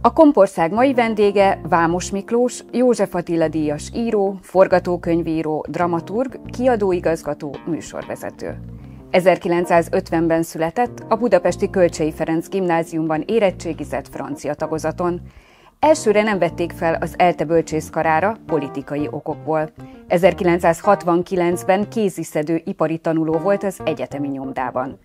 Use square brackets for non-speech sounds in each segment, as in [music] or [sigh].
A Kompország mai vendége Vámos Miklós, József Attila díjas író, forgatókönyvíró, dramaturg, kiadóigazgató, műsorvezető. 1950-ben született, a budapesti Kölcsei Ferenc gimnáziumban érettségizett francia tagozaton. Elsőre nem vették fel az Elte bölcsészkarára politikai okokból. 1969-ben kéziszedő ipari tanuló volt az egyetemi nyomdában.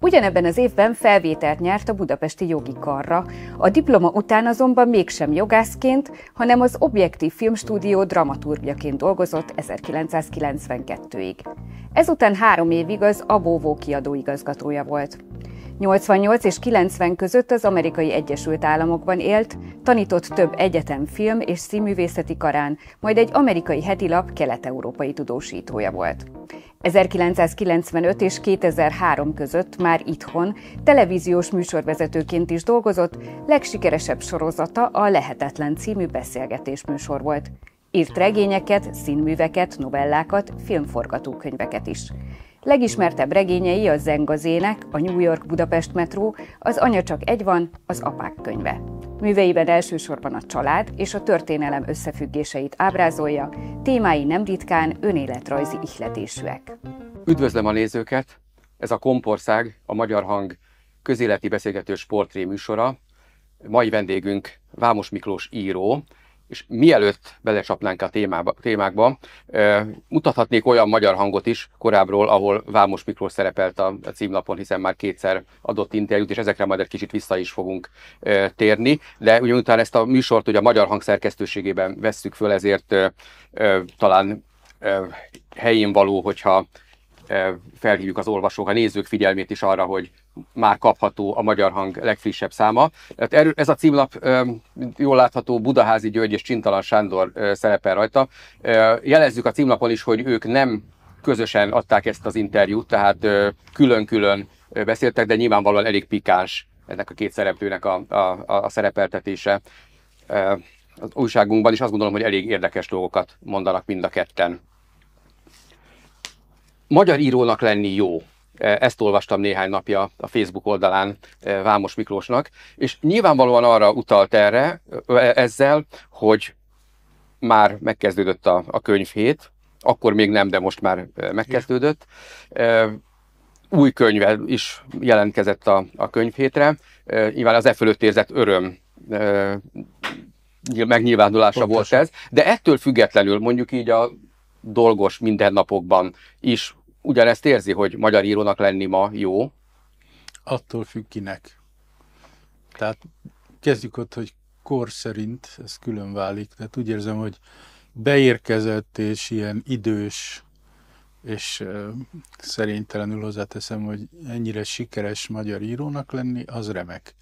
Ugyanebben az évben felvételt nyert a budapesti jogi karra, a diploma után azonban mégsem jogászként, hanem az Objektív Filmstúdió dramaturgjaként dolgozott 1992-ig. Ezután három évig az Abóvó kiadó igazgatója volt. 88 és 90 között az Amerikai Egyesült Államokban élt, tanított több egyetem film és színművészeti karán, majd egy amerikai hetilap kelet-európai tudósítója volt. 1995 és 2003 között már itthon televíziós műsorvezetőként is dolgozott, legsikeresebb sorozata a Lehetetlen című beszélgetés műsor volt. Írt regényeket, színműveket, novellákat, filmforgatókönyveket is. Legismertebb regényei a Zengazének, a New York-Budapest metró, az Anya csak egy van, az Apák könyve. Műveiben elsősorban a család és a történelem összefüggéseit ábrázolja, témái nem ritkán önéletrajzi ihletésűek. Üdvözlöm a nézőket! Ez a Kompország, a Magyar Hang közéleti beszélgető sportré műsora. Mai vendégünk Vámos Miklós író, és mielőtt belecsapnánk a témába, témákba, mutathatnék olyan magyar hangot is korábbról, ahol Vámos Miklós szerepelt a címlapon, hiszen már kétszer adott interjút, és ezekre majd egy kicsit vissza is fogunk térni. De ugye utána ezt a műsort ugye a magyar hang szerkesztőségében vesszük föl, ezért talán helyén való, hogyha felhívjuk az olvasók, a nézők figyelmét is arra, hogy már kapható a Magyar Hang legfrissebb száma. Hát ez a címlap jól látható Budaházi György és Csintalan Sándor szerepel rajta. Jelezzük a címlapon is, hogy ők nem közösen adták ezt az interjút, tehát külön-külön beszéltek, de nyilvánvalóan elég pikáns ennek a két szereplőnek a, a, a szerepeltetése. Az újságunkban is azt gondolom, hogy elég érdekes dolgokat mondanak mind a ketten. Magyar írónak lenni jó E, ezt olvastam néhány napja a Facebook oldalán e, Vámos Miklósnak, és nyilvánvalóan arra utalt erre e, ezzel, hogy már megkezdődött a, a könyvhét, akkor még nem, de most már megkezdődött. Új könyve is jelentkezett a, a könyvhétre. Nyilván az e fölött érzett öröm megnyilvánulása Pontosan. volt ez, de ettől függetlenül mondjuk így a dolgos mindennapokban is ugyanezt érzi, hogy magyar írónak lenni ma jó? Attól függ kinek. Tehát kezdjük ott, hogy kor szerint ez külön válik. Tehát úgy érzem, hogy beérkezett és ilyen idős, és szerintelenül hozzáteszem, hogy ennyire sikeres magyar írónak lenni, az remek.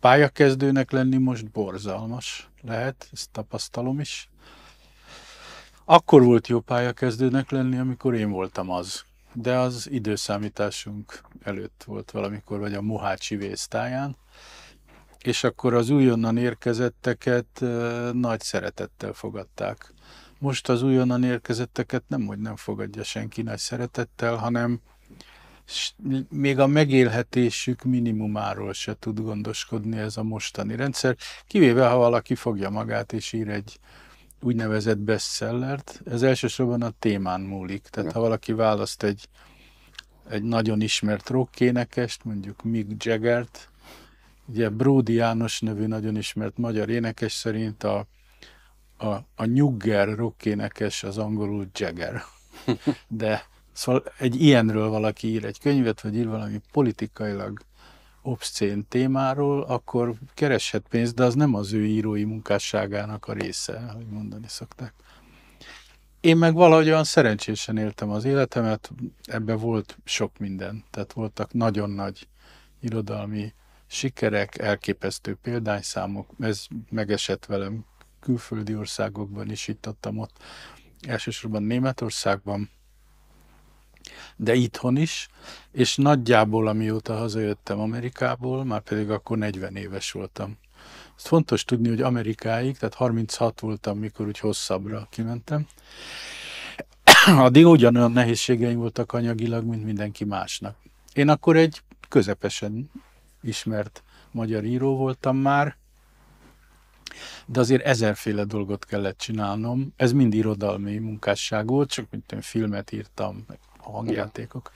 Pályakezdőnek lenni most borzalmas lehet, ezt tapasztalom is. Akkor volt jó pályakezdőnek lenni, amikor én voltam az de az időszámításunk előtt volt valamikor, vagy a Mohácsi vésztáján, és akkor az újonnan érkezetteket nagy szeretettel fogadták. Most az újonnan érkezetteket nem, hogy nem fogadja senki nagy szeretettel, hanem még a megélhetésük minimumáról se tud gondoskodni ez a mostani rendszer, kivéve ha valaki fogja magát és ír egy úgynevezett bestsellert, ez elsősorban a témán múlik. Tehát ha valaki választ egy, egy nagyon ismert rockénekest, mondjuk Mick Jaggert, ugye Bródi János nevű nagyon ismert magyar énekes szerint a, a, a Nyugger rockénekes az angolul Jagger. [laughs] De szóval egy ilyenről valaki ír egy könyvet, vagy ír valami politikailag obszcén témáról, akkor kereshet pénzt, de az nem az ő írói munkásságának a része, hogy mondani szokták. Én meg valahogy olyan szerencsésen éltem az életemet, ebbe volt sok minden. Tehát voltak nagyon nagy irodalmi sikerek, elképesztő példányszámok, ez megesett velem külföldi országokban is, itt adtam ott, elsősorban Németországban, de itthon is, és nagyjából amióta hazajöttem Amerikából, már pedig akkor 40 éves voltam. Ezt fontos tudni, hogy Amerikáig, tehát 36 voltam, mikor úgy hosszabbra kimentem. [coughs] Addig ugyanolyan nehézségeim voltak anyagilag, mint mindenki másnak. Én akkor egy közepesen ismert magyar író voltam már, de azért ezerféle dolgot kellett csinálnom. Ez mind irodalmi munkásság volt, csak mint én filmet írtam, meg a hangjátékok.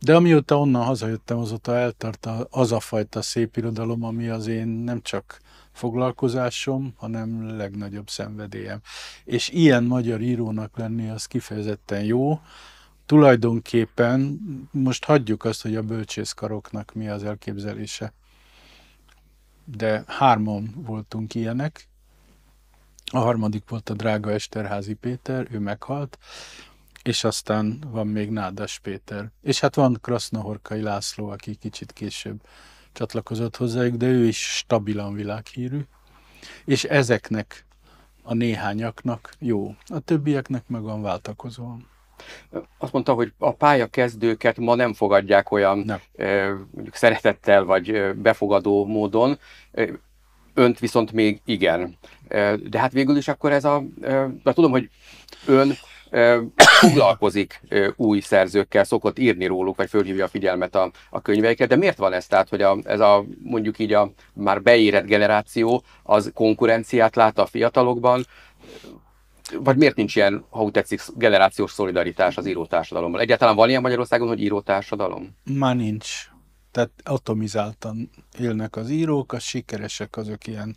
De amióta onnan hazajöttem, azóta eltart az a fajta szép irodalom, ami az én nem csak foglalkozásom, hanem legnagyobb szenvedélyem. És ilyen magyar írónak lenni az kifejezetten jó. Tulajdonképpen most hagyjuk azt, hogy a bölcsészkaroknak mi az elképzelése. De hárman voltunk ilyenek. A harmadik volt a drága Esterházi Péter, ő meghalt, és aztán van még Nádas Péter. És hát van Krasznahorkai László, aki kicsit később csatlakozott hozzájuk, de ő is stabilan világhírű. És ezeknek a néhányaknak jó, a többieknek meg van váltakozóan. Azt mondta, hogy a pálya kezdőket ma nem fogadják olyan nem. Mondjuk szeretettel vagy befogadó módon, önt viszont még igen. De hát végül is akkor ez a, de tudom, hogy ön foglalkozik új szerzőkkel, szokott írni róluk, vagy fölhívja a figyelmet a, a könyveiket, de miért van ez? Tehát, hogy a, ez a mondjuk így a már beérett generáció, az konkurenciát lát a fiatalokban, vagy miért nincs ilyen, ha úgy tetszik, generációs szolidaritás az írótársadalommal? Egyáltalán van ilyen Magyarországon, hogy írótársadalom? Már nincs. Tehát atomizáltan élnek az írók, a sikeresek azok ilyen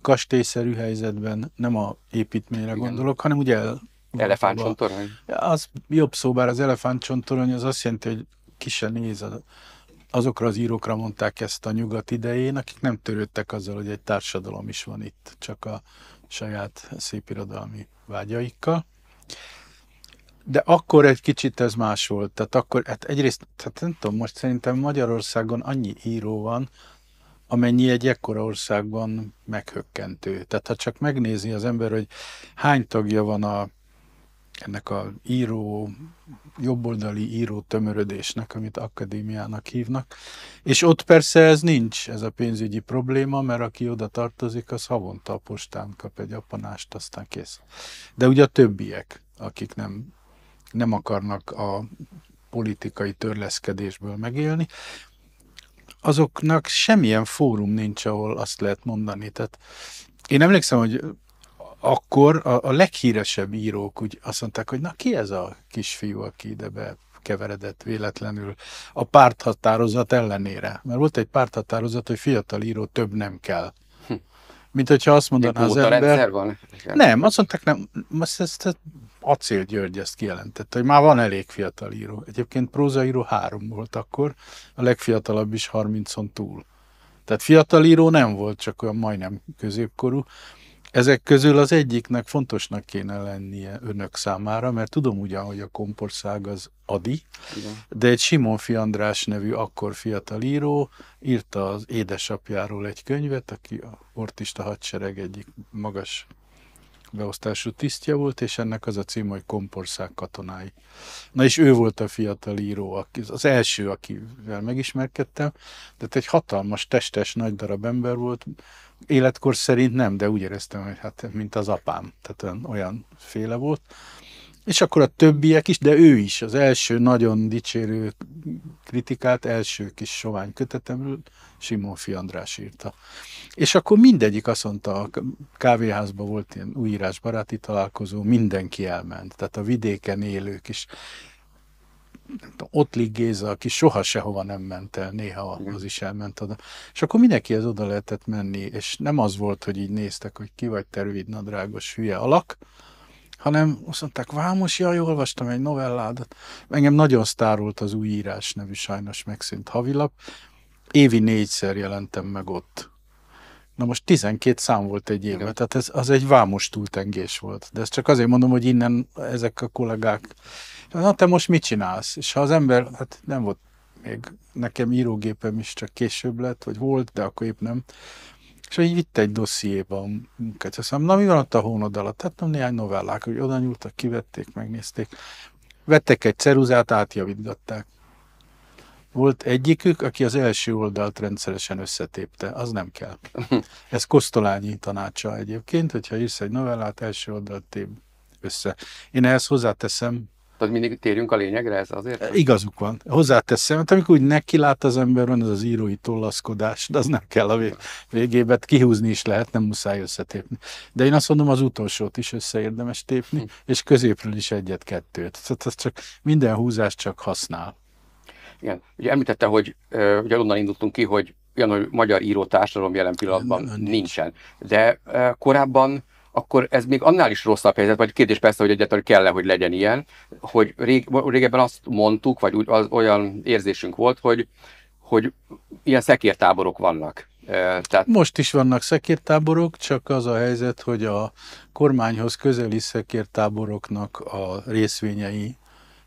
kastélyszerű helyzetben, nem a építményre Igen. gondolok, hanem ugye el, Elefántcsontorony? Az jobb szó, bár az elefántcsontorony az azt jelenti, hogy ki se néz. Azokra az írókra mondták ezt a nyugat idején, akik nem törődtek azzal, hogy egy társadalom is van itt, csak a saját szépirodalmi vágyaikkal. De akkor egy kicsit ez más volt. Tehát akkor, hát egyrészt, hát nem tudom, most szerintem Magyarországon annyi író van, amennyi egy ekkora országban meghökkentő. Tehát ha csak megnézi az ember, hogy hány tagja van a ennek a író, jobboldali író tömörödésnek, amit akadémiának hívnak. És ott persze ez nincs, ez a pénzügyi probléma, mert aki oda tartozik, az havonta a postán kap egy apanást, aztán kész. De ugye a többiek, akik nem, nem akarnak a politikai törleszkedésből megélni, azoknak semmilyen fórum nincs, ahol azt lehet mondani. Tehát én emlékszem, hogy akkor a, a leghíresebb írók úgy azt mondták, hogy na ki ez a kisfiú, aki ide be keveredett véletlenül a párthatározat ellenére. Mert volt egy párthatározat, hogy fiatal író több nem kell. Hm. Mint hogyha azt mondaná az ember... van? Nem, azt mondták, nem, azt, ezt, ezt Acél György ezt kijelentette, hogy már van elég fiatal író. Egyébként prózaíró három volt akkor, a legfiatalabb is 30-on túl. Tehát fiatal író nem volt, csak olyan majdnem középkorú. Ezek közül az egyiknek fontosnak kéne lennie önök számára, mert tudom ugyan, hogy a kompország az Adi, Igen. de egy Fi András nevű akkor fiatal író írta az édesapjáról egy könyvet, aki a ortista hadsereg egyik magas beosztású tisztje volt, és ennek az a cím, hogy Kompország katonái. Na és ő volt a fiatal író, aki, az első, akivel megismerkedtem, de hát egy hatalmas, testes, nagy darab ember volt, életkor szerint nem, de úgy éreztem, hogy hát mint az apám, tehát olyan, olyan féle volt. És akkor a többiek is, de ő is, az első nagyon dicsérő kritikát, első kis sovány kötetemről Simon Fi András írta. És akkor mindegyik azt mondta, a kávéházban volt ilyen újírásbaráti találkozó, mindenki elment, tehát a vidéken élők is nem tudom, ott Géza, aki soha sehova nem ment el, néha az is elment oda. És akkor az oda lehetett menni, és nem az volt, hogy így néztek, hogy ki vagy te rövid nadrágos hülye alak, hanem azt mondták, Vámos, jaj, olvastam egy novelládat. Engem nagyon sztárult az új írás nevű sajnos megszűnt havilap. Évi négyszer jelentem meg ott. Na most 12 szám volt egy évben, tehát ez, az egy vámos túltengés volt. De ezt csak azért mondom, hogy innen ezek a kollégák Na, te most mit csinálsz? És ha az ember, hát nem volt még, nekem írógépem is csak később lett, vagy volt, de akkor épp nem. És így vitt egy dossziéba a munkát. Azt mondom, na mi van ott a hónod alatt? Hát nem néhány novellák, hogy oda nyúltak, kivették, megnézték. Vettek egy ceruzát, átjavítgatták. Volt egyikük, aki az első oldalt rendszeresen összetépte, az nem kell. [laughs] Ez Kosztolányi tanácsa egyébként, hogyha írsz egy novellát, első oldalt tép össze. Én ehhez hozzáteszem, tehát mindig térjünk a lényegre, ez azért? E, igazuk van. Hozzáteszem, hogy amikor úgy nekilát az van az az írói tollaszkodás, de az nem kell a végében, hát kihúzni is lehet, nem muszáj összetépni. De én azt mondom, az utolsót is összeérdemes tépni, hm. és középről is egyet-kettőt. Tehát az csak minden húzás csak használ. Igen. Ugye említette, hogy ugye onnan indultunk ki, hogy olyan, hogy magyar író társadalom jelen pillanatban nem, nem, nincsen. De korábban akkor ez még annál is rosszabb helyzet, vagy kérdés persze, hogy egyáltalán kell -e, hogy legyen ilyen, hogy rég, régebben azt mondtuk, vagy úgy, az, olyan érzésünk volt, hogy, hogy ilyen szekértáborok vannak. Tehát... Most is vannak szekértáborok, csak az a helyzet, hogy a kormányhoz közeli szekértáboroknak a részvényei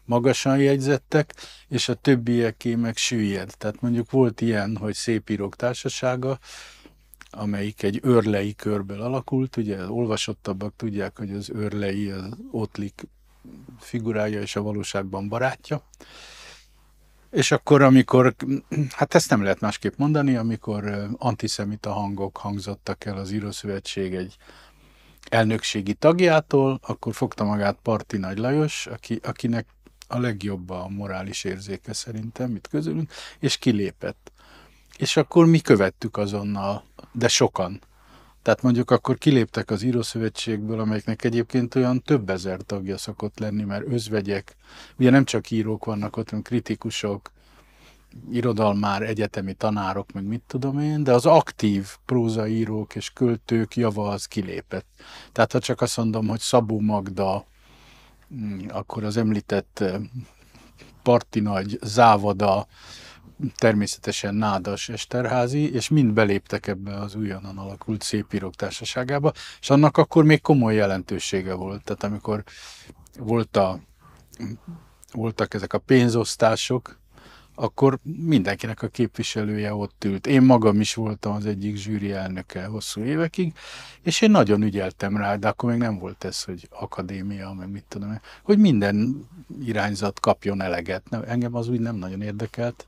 magasan jegyzettek, és a többieké meg süllyed. Tehát mondjuk volt ilyen, hogy Szépírók Társasága amelyik egy örlei körből alakult. Ugye olvasottabbak tudják, hogy az örlei az Ottlik figurája és a valóságban barátja. És akkor, amikor, hát ezt nem lehet másképp mondani, amikor antiszemita hangok hangzottak el az Írószövetség egy elnökségi tagjától, akkor fogta magát Parti Nagy Lajos, aki, akinek a legjobb a morális érzéke szerintem itt közülünk, és kilépett és akkor mi követtük azonnal, de sokan. Tehát mondjuk akkor kiléptek az írószövetségből, amelyeknek egyébként olyan több ezer tagja szokott lenni, mert özvegyek, ugye nem csak írók vannak ott, hanem kritikusok, irodalmár, egyetemi tanárok, meg mit tudom én, de az aktív prózaírók és költők java az kilépett. Tehát ha csak azt mondom, hogy Szabó Magda, mm, akkor az említett eh, parti nagy závada, természetesen Nádas Esterházi, és mind beléptek ebbe az újonnan alakult Szépírók Társaságába, és annak akkor még komoly jelentősége volt. Tehát amikor volt a, voltak ezek a pénzosztások, akkor mindenkinek a képviselője ott ült. Én magam is voltam az egyik zsűri elnöke hosszú évekig, és én nagyon ügyeltem rá, de akkor még nem volt ez, hogy akadémia, meg mit tudom, hogy minden irányzat kapjon eleget. Engem az úgy nem nagyon érdekelt.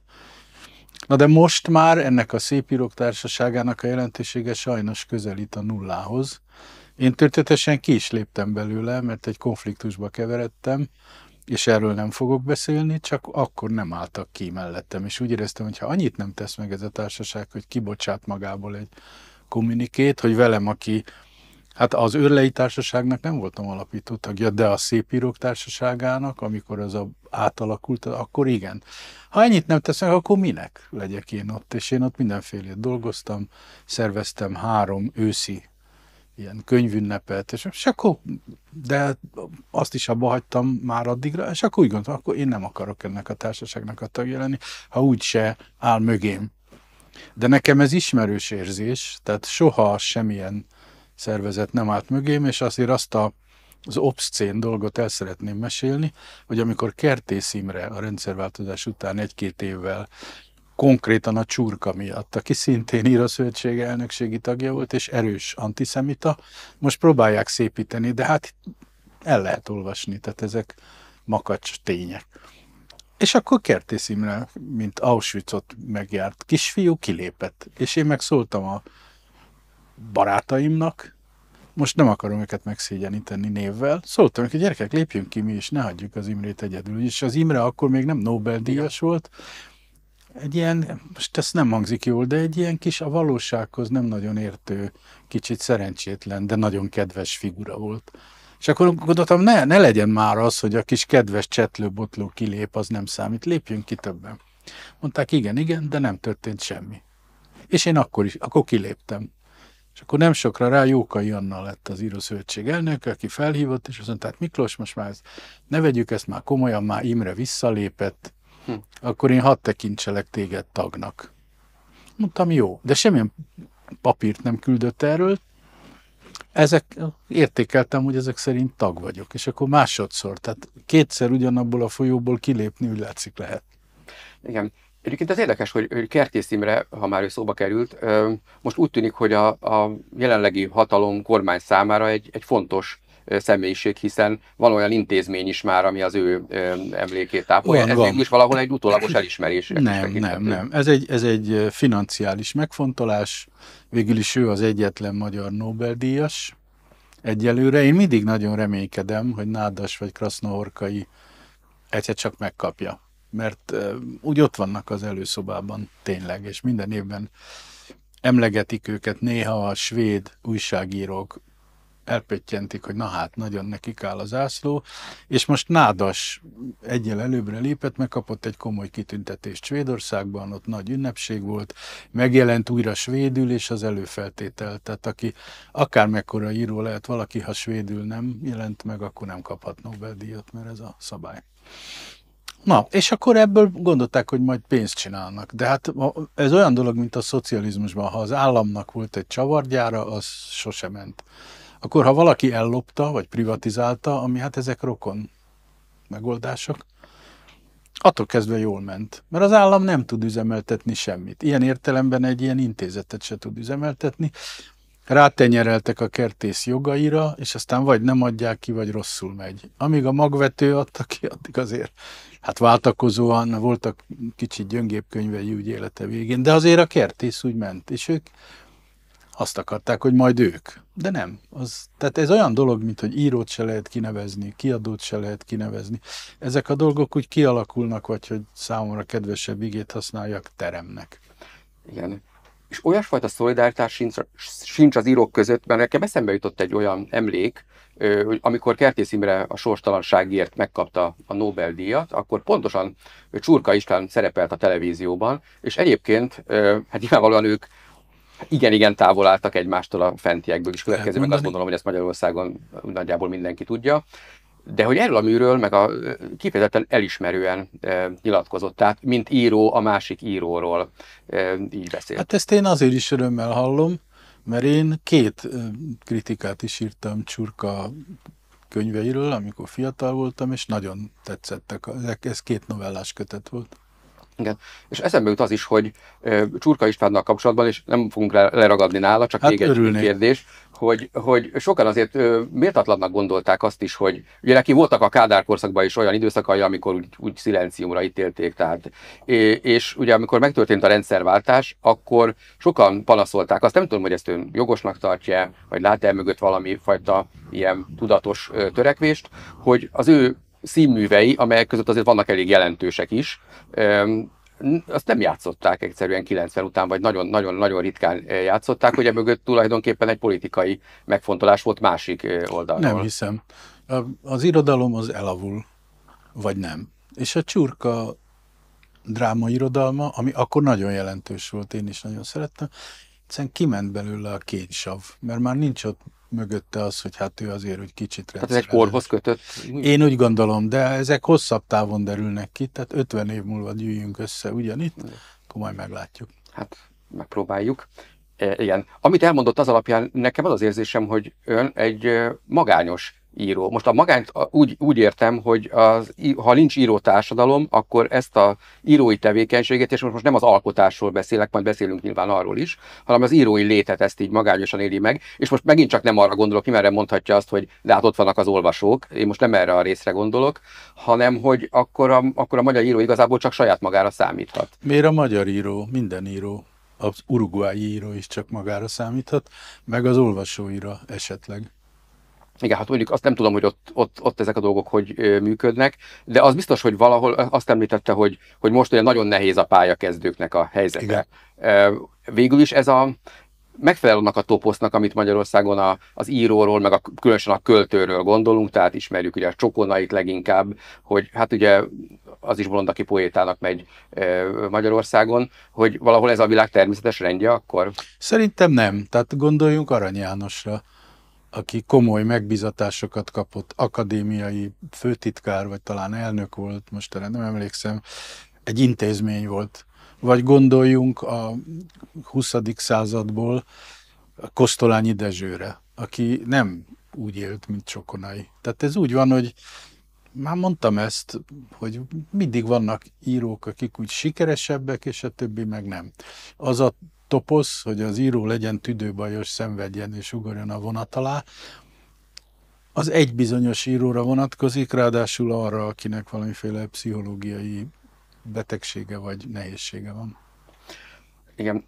Na de most már ennek a Szépírók Társaságának a jelentősége sajnos közelít a nullához. Én történetesen ki is léptem belőle, mert egy konfliktusba keveredtem, és erről nem fogok beszélni, csak akkor nem álltak ki mellettem. És úgy éreztem, hogy ha annyit nem tesz meg ez a társaság, hogy kibocsát magából egy kommunikét, hogy velem, aki Hát az Őrlei Társaságnak nem voltam alapító tagja, de a Szépírók Társaságának, amikor az a, átalakult, akkor igen. Ha ennyit nem teszek, akkor minek legyek én ott? És én ott mindenfélét dolgoztam, szerveztem három őszi ilyen könyvünnepet, és, és akkor, de azt is abba hagytam már addigra, és akkor úgy gondoltam, akkor én nem akarok ennek a társaságnak a tagja lenni, ha úgyse áll mögém. De nekem ez ismerős érzés, tehát soha semmilyen szervezet nem állt mögém, és azért azt a, az obszcén dolgot el szeretném mesélni, hogy amikor Kertész Imre a rendszerváltozás után egy-két évvel konkrétan a csurka miatt, aki szintén Íraszövetség elnökségi tagja volt, és erős antiszemita. Most próbálják szépíteni, de hát el lehet olvasni, tehát ezek makacs tények. És akkor Kertész Imre, mint Auschwitzot megjárt kisfiú, kilépett. És én megszóltam a barátaimnak, most nem akarom őket megszégyeníteni névvel, szóltam hogy gyerekek, lépjünk ki mi is, ne hagyjuk az Imrét egyedül. És az Imre akkor még nem Nobel-díjas volt, egy ilyen, most ez nem hangzik jól, de egy ilyen kis a valósághoz nem nagyon értő, kicsit szerencsétlen, de nagyon kedves figura volt. És akkor gondoltam, ne, ne legyen már az, hogy a kis kedves csetlő-botló kilép, az nem számít, lépjünk ki többen. Mondták, igen, igen, de nem történt semmi. És én akkor is, akkor kiléptem. És akkor nem sokra rá Jókai Anna lett az írószövetség elnöke, aki felhívott, és azt mondta, hát Miklós, most már ez, ne vegyük ezt már komolyan, már Imre visszalépett, hm. akkor én hadd tekintselek téged tagnak. Mondtam, jó, de semmilyen papírt nem küldött erről, ezek, értékeltem, hogy ezek szerint tag vagyok, és akkor másodszor, tehát kétszer ugyanabból a folyóból kilépni úgy látszik lehet. Igen, Egyébként az érdekes, hogy Kertész Imre, ha már ő szóba került, most úgy tűnik, hogy a, a jelenlegi hatalom kormány számára egy, egy fontos személyiség, hiszen van olyan intézmény is már, ami az ő emlékét tápolja. ez van. valahol egy utólagos elismerés. Nem, nem, nem. Ez egy, ez egy financiális megfontolás. Végül is ő az egyetlen magyar Nobel-díjas egyelőre. Én mindig nagyon reménykedem, hogy Nádas vagy Krasznahorkai egyszer csak megkapja mert úgy ott vannak az előszobában tényleg, és minden évben emlegetik őket, néha a svéd újságírók elpöttyentik, hogy na hát, nagyon nekik áll az ászló, és most Nádas egyel előbbre lépett, megkapott egy komoly kitüntetést Svédországban, ott nagy ünnepség volt, megjelent újra svédül, és az előfeltétel, tehát aki akármekkora író lehet, valaki, ha svédül nem jelent meg, akkor nem kaphat Nobel-díjat, mert ez a szabály. Na, és akkor ebből gondolták, hogy majd pénzt csinálnak. De hát ez olyan dolog, mint a szocializmusban. Ha az államnak volt egy csavargyára, az sose ment. Akkor ha valaki ellopta, vagy privatizálta, ami hát ezek rokon megoldások, attól kezdve jól ment. Mert az állam nem tud üzemeltetni semmit. Ilyen értelemben egy ilyen intézetet se tud üzemeltetni. Rátenyereltek a kertész jogaira, és aztán vagy nem adják ki, vagy rosszul megy. Amíg a magvető adta ki, addig azért hát váltakozóan voltak kicsit gyöngébb könyvei úgy élete végén, de azért a kertész úgy ment, és ők azt akarták, hogy majd ők. De nem. Az, tehát ez olyan dolog, mint hogy írót se lehet kinevezni, kiadót se lehet kinevezni. Ezek a dolgok úgy kialakulnak, vagy hogy számomra kedvesebb igét használjak teremnek. Igen. És olyasfajta szolidaritás sincs, sincs az írók között, mert nekem eszembe jutott egy olyan emlék, amikor Kertész Imre a sorstalanságért megkapta a Nobel-díjat, akkor pontosan Csurka István szerepelt a televízióban, és egyébként, hát nyilvánvalóan ők igen-igen távol álltak egymástól a fentiekből is következő, meg azt gondolom, hogy ezt Magyarországon nagyjából mindenki tudja. De hogy erről a műről, meg a kifejezetten elismerően e, nyilatkozott, tehát mint író a másik íróról e, így beszélt. Hát ezt én azért is örömmel hallom, mert én két kritikát is írtam Csurka könyveiről, amikor fiatal voltam, és nagyon tetszettek. Ez két novellás kötet volt. Igen. És eszembe jut az is, hogy Csurka Istvánnal kapcsolatban, és nem fogunk leragadni nála, csak hát még örülnék. egy kérdés, hogy, hogy sokan azért méltatlannak gondolták azt is, hogy ugye neki voltak a Kádár korszakban is olyan időszakai, amikor úgy, úgy szilenciumra ítélték, tehát, és ugye amikor megtörtént a rendszerváltás, akkor sokan panaszolták, azt nem tudom, hogy ezt ön jogosnak tartja, vagy lát el mögött valami fajta ilyen tudatos törekvést, hogy az ő színművei, amelyek között azért vannak elég jelentősek is, azt nem játszották egyszerűen 90 után, vagy nagyon-nagyon ritkán eh, játszották, hogy mögött tulajdonképpen egy politikai megfontolás volt másik eh, oldalon. Nem hiszem. Az irodalom az elavul, vagy nem. És a csurka dráma irodalma, ami akkor nagyon jelentős volt, én is nagyon szerettem, egyszerűen kiment belőle a sav, mert már nincs ott mögötte az, hogy hát ő azért hogy kicsit Tehát ez egy korhoz kötött? Én úgy gondolom, de ezek hosszabb távon derülnek ki, tehát 50 év múlva gyűjjünk össze ugyanitt, akkor majd meglátjuk. Hát megpróbáljuk. E, igen. Amit elmondott az alapján, nekem az az érzésem, hogy ön egy magányos író. Most a magánt úgy, úgy értem, hogy az, ha nincs író társadalom, akkor ezt a írói tevékenységet, és most nem az alkotásról beszélek, majd beszélünk nyilván arról is, hanem az írói létet ezt így magányosan éli meg, és most megint csak nem arra gondolok, mert mondhatja azt, hogy de hát ott vannak az olvasók, én most nem erre a részre gondolok, hanem hogy akkor a, akkor a magyar író igazából csak saját magára számíthat. Miért a magyar író? Minden író. Az uruguayi író is csak magára számíthat, meg az olvasóira esetleg. Igen, hát mondjuk azt nem tudom, hogy ott, ott, ott ezek a dolgok hogy ö, működnek, de az biztos, hogy valahol azt említette, hogy, hogy most ugye nagyon nehéz a pályakezdőknek a helyzete. Igen. Végül is ez a, megfelel annak a toposznak, amit Magyarországon a, az íróról, meg a, különösen a költőről gondolunk, tehát ismerjük ugye a csokonait leginkább, hogy hát ugye az is bolond, aki poétának megy Magyarországon, hogy valahol ez a világ természetes rendje akkor? Szerintem nem. Tehát gondoljunk Arany Jánosra aki komoly megbizatásokat kapott, akadémiai főtitkár, vagy talán elnök volt, most erre nem emlékszem, egy intézmény volt. Vagy gondoljunk a 20. századból a Kosztolányi Dezsőre, aki nem úgy élt, mint Csokonai. Tehát ez úgy van, hogy már mondtam ezt, hogy mindig vannak írók, akik úgy sikeresebbek, és a többi meg nem. Az a toposz, hogy az író legyen tüdőbajos, szenvedjen és ugorjon a vonat alá, az egy bizonyos íróra vonatkozik, ráadásul arra, akinek valamiféle pszichológiai betegsége vagy nehézsége van. Igen.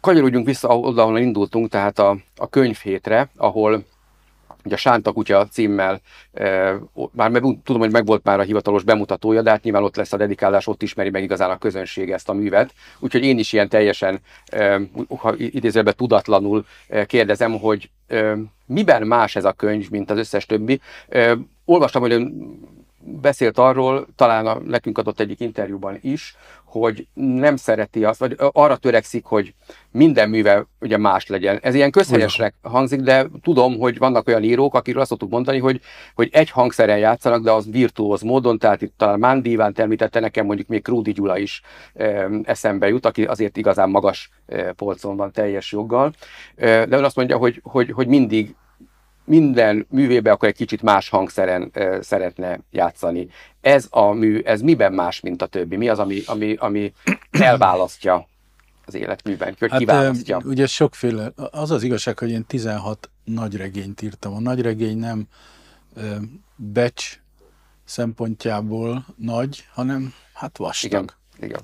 Kanyarodjunk vissza oda, ahol indultunk, tehát a, a könyvhétre, ahol Ugye a Sánta Kutya címmel, már meg, tudom, hogy megvolt már a hivatalos bemutatója, de hát nyilván ott lesz a dedikálás, ott ismeri meg igazán a közönség ezt a művet. Úgyhogy én is ilyen teljesen, ha idézőben tudatlanul kérdezem, hogy miben más ez a könyv, mint az összes többi. Olvastam, hogy ön beszélt arról, talán a, nekünk adott egyik interjúban is, hogy nem szereti azt, vagy arra törekszik, hogy minden műve ugye más legyen. Ez ilyen közhelyesnek hangzik, de tudom, hogy vannak olyan írók, akikről azt tudtuk mondani, hogy, hogy egy hangszeren játszanak, de az virtuóz módon, tehát itt talán Mándíván említette nekem, mondjuk még Krúdi Gyula is e, eszembe jut, aki azért igazán magas e, polcon van teljes joggal, e, de ő azt mondja, hogy, hogy, hogy mindig minden művébe akkor egy kicsit más hangszeren e, szeretne játszani. Ez a mű, ez miben más, mint a többi? Mi az, ami, ami, ami elválasztja az életműben, hogy hát, kiválasztja? Ugye sokféle, az az igazság, hogy én 16 nagy regényt írtam. A regény nem e, becs szempontjából nagy, hanem hát vastag. Igen, igen.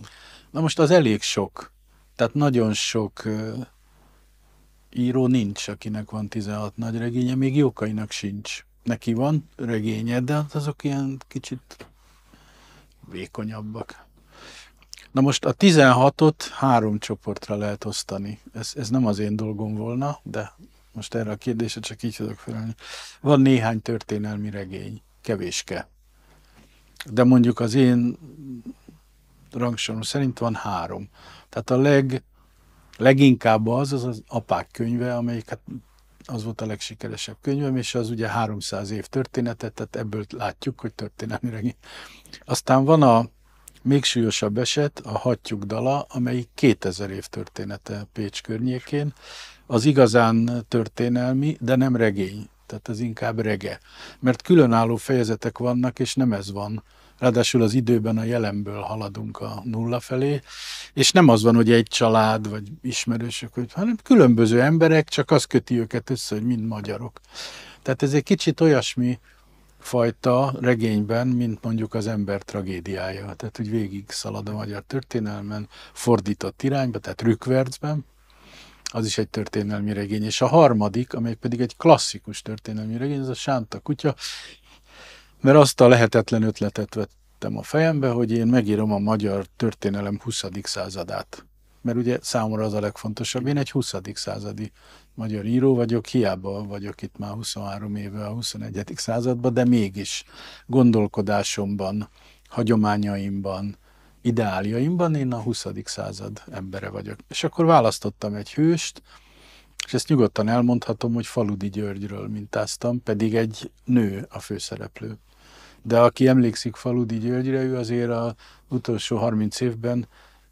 Na most az elég sok. Tehát nagyon sok író nincs, akinek van 16 nagy regénye, még Jókainak sincs. Neki van regénye, de hát azok ilyen kicsit vékonyabbak. Na most a 16-ot három csoportra lehet osztani. Ez, ez nem az én dolgom volna, de most erre a kérdésre csak így tudok felelni. Van néhány történelmi regény, kevéske. De mondjuk az én rangsorom szerint van három. Tehát a leg leginkább az, az az apák könyve, amelyik hát az volt a legsikeresebb könyvem, és az ugye 300 év történetet, tehát ebből látjuk, hogy történelmi regény. Aztán van a még súlyosabb eset, a Hattyúk dala, amelyik 2000 év története Pécs környékén. Az igazán történelmi, de nem regény, tehát az inkább rege. Mert különálló fejezetek vannak, és nem ez van Ráadásul az időben a jelenből haladunk a nulla felé, és nem az van, hogy egy család vagy ismerősök, hanem különböző emberek, csak az köti őket össze, hogy mind magyarok. Tehát ez egy kicsit olyasmi fajta regényben, mint mondjuk az ember tragédiája. Tehát, hogy végig szalad a magyar történelmen, fordított irányba, tehát rükvercben, az is egy történelmi regény. És a harmadik, amely pedig egy klasszikus történelmi regény, ez a Sánta kutya, mert azt a lehetetlen ötletet vettem a fejembe, hogy én megírom a magyar történelem 20. századát. Mert ugye számomra az a legfontosabb. Én egy 20. századi magyar író vagyok, hiába vagyok itt már 23 éve a 21. században, de mégis gondolkodásomban, hagyományaimban, ideáljaimban én a 20. század embere vagyok. És akkor választottam egy hőst, és ezt nyugodtan elmondhatom, hogy Faludi Györgyről mintáztam, pedig egy nő a főszereplő de aki emlékszik Faludi Györgyre, ő azért az utolsó 30 évben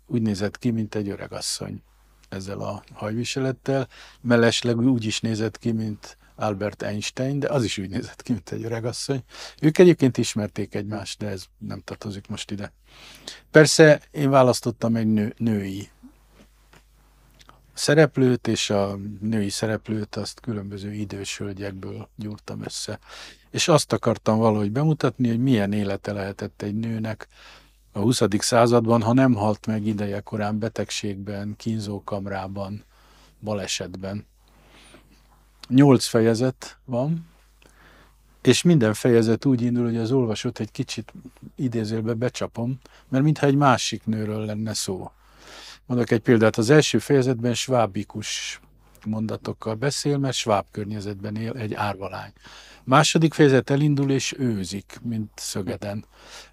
úgy nézett ki, mint egy öregasszony ezzel a hajviselettel. Mellesleg úgy is nézett ki, mint Albert Einstein, de az is úgy nézett ki, mint egy öregasszony. Ők egyébként ismerték egymást, de ez nem tartozik most ide. Persze én választottam egy nő, női szereplőt, és a női szereplőt azt különböző idős hölgyekből gyúrtam össze. És azt akartam valahogy bemutatni, hogy milyen élete lehetett egy nőnek a 20. században, ha nem halt meg ideje korán betegségben, kínzókamrában, balesetben. Nyolc fejezet van, és minden fejezet úgy indul, hogy az olvasót egy kicsit idézőbe becsapom, mert mintha egy másik nőről lenne szó. Mondok egy példát, az első fejezetben svábikus mondatokkal beszél, mert sváb környezetben él egy árvalány. Második fejezet elindul és őzik, mint szögeden.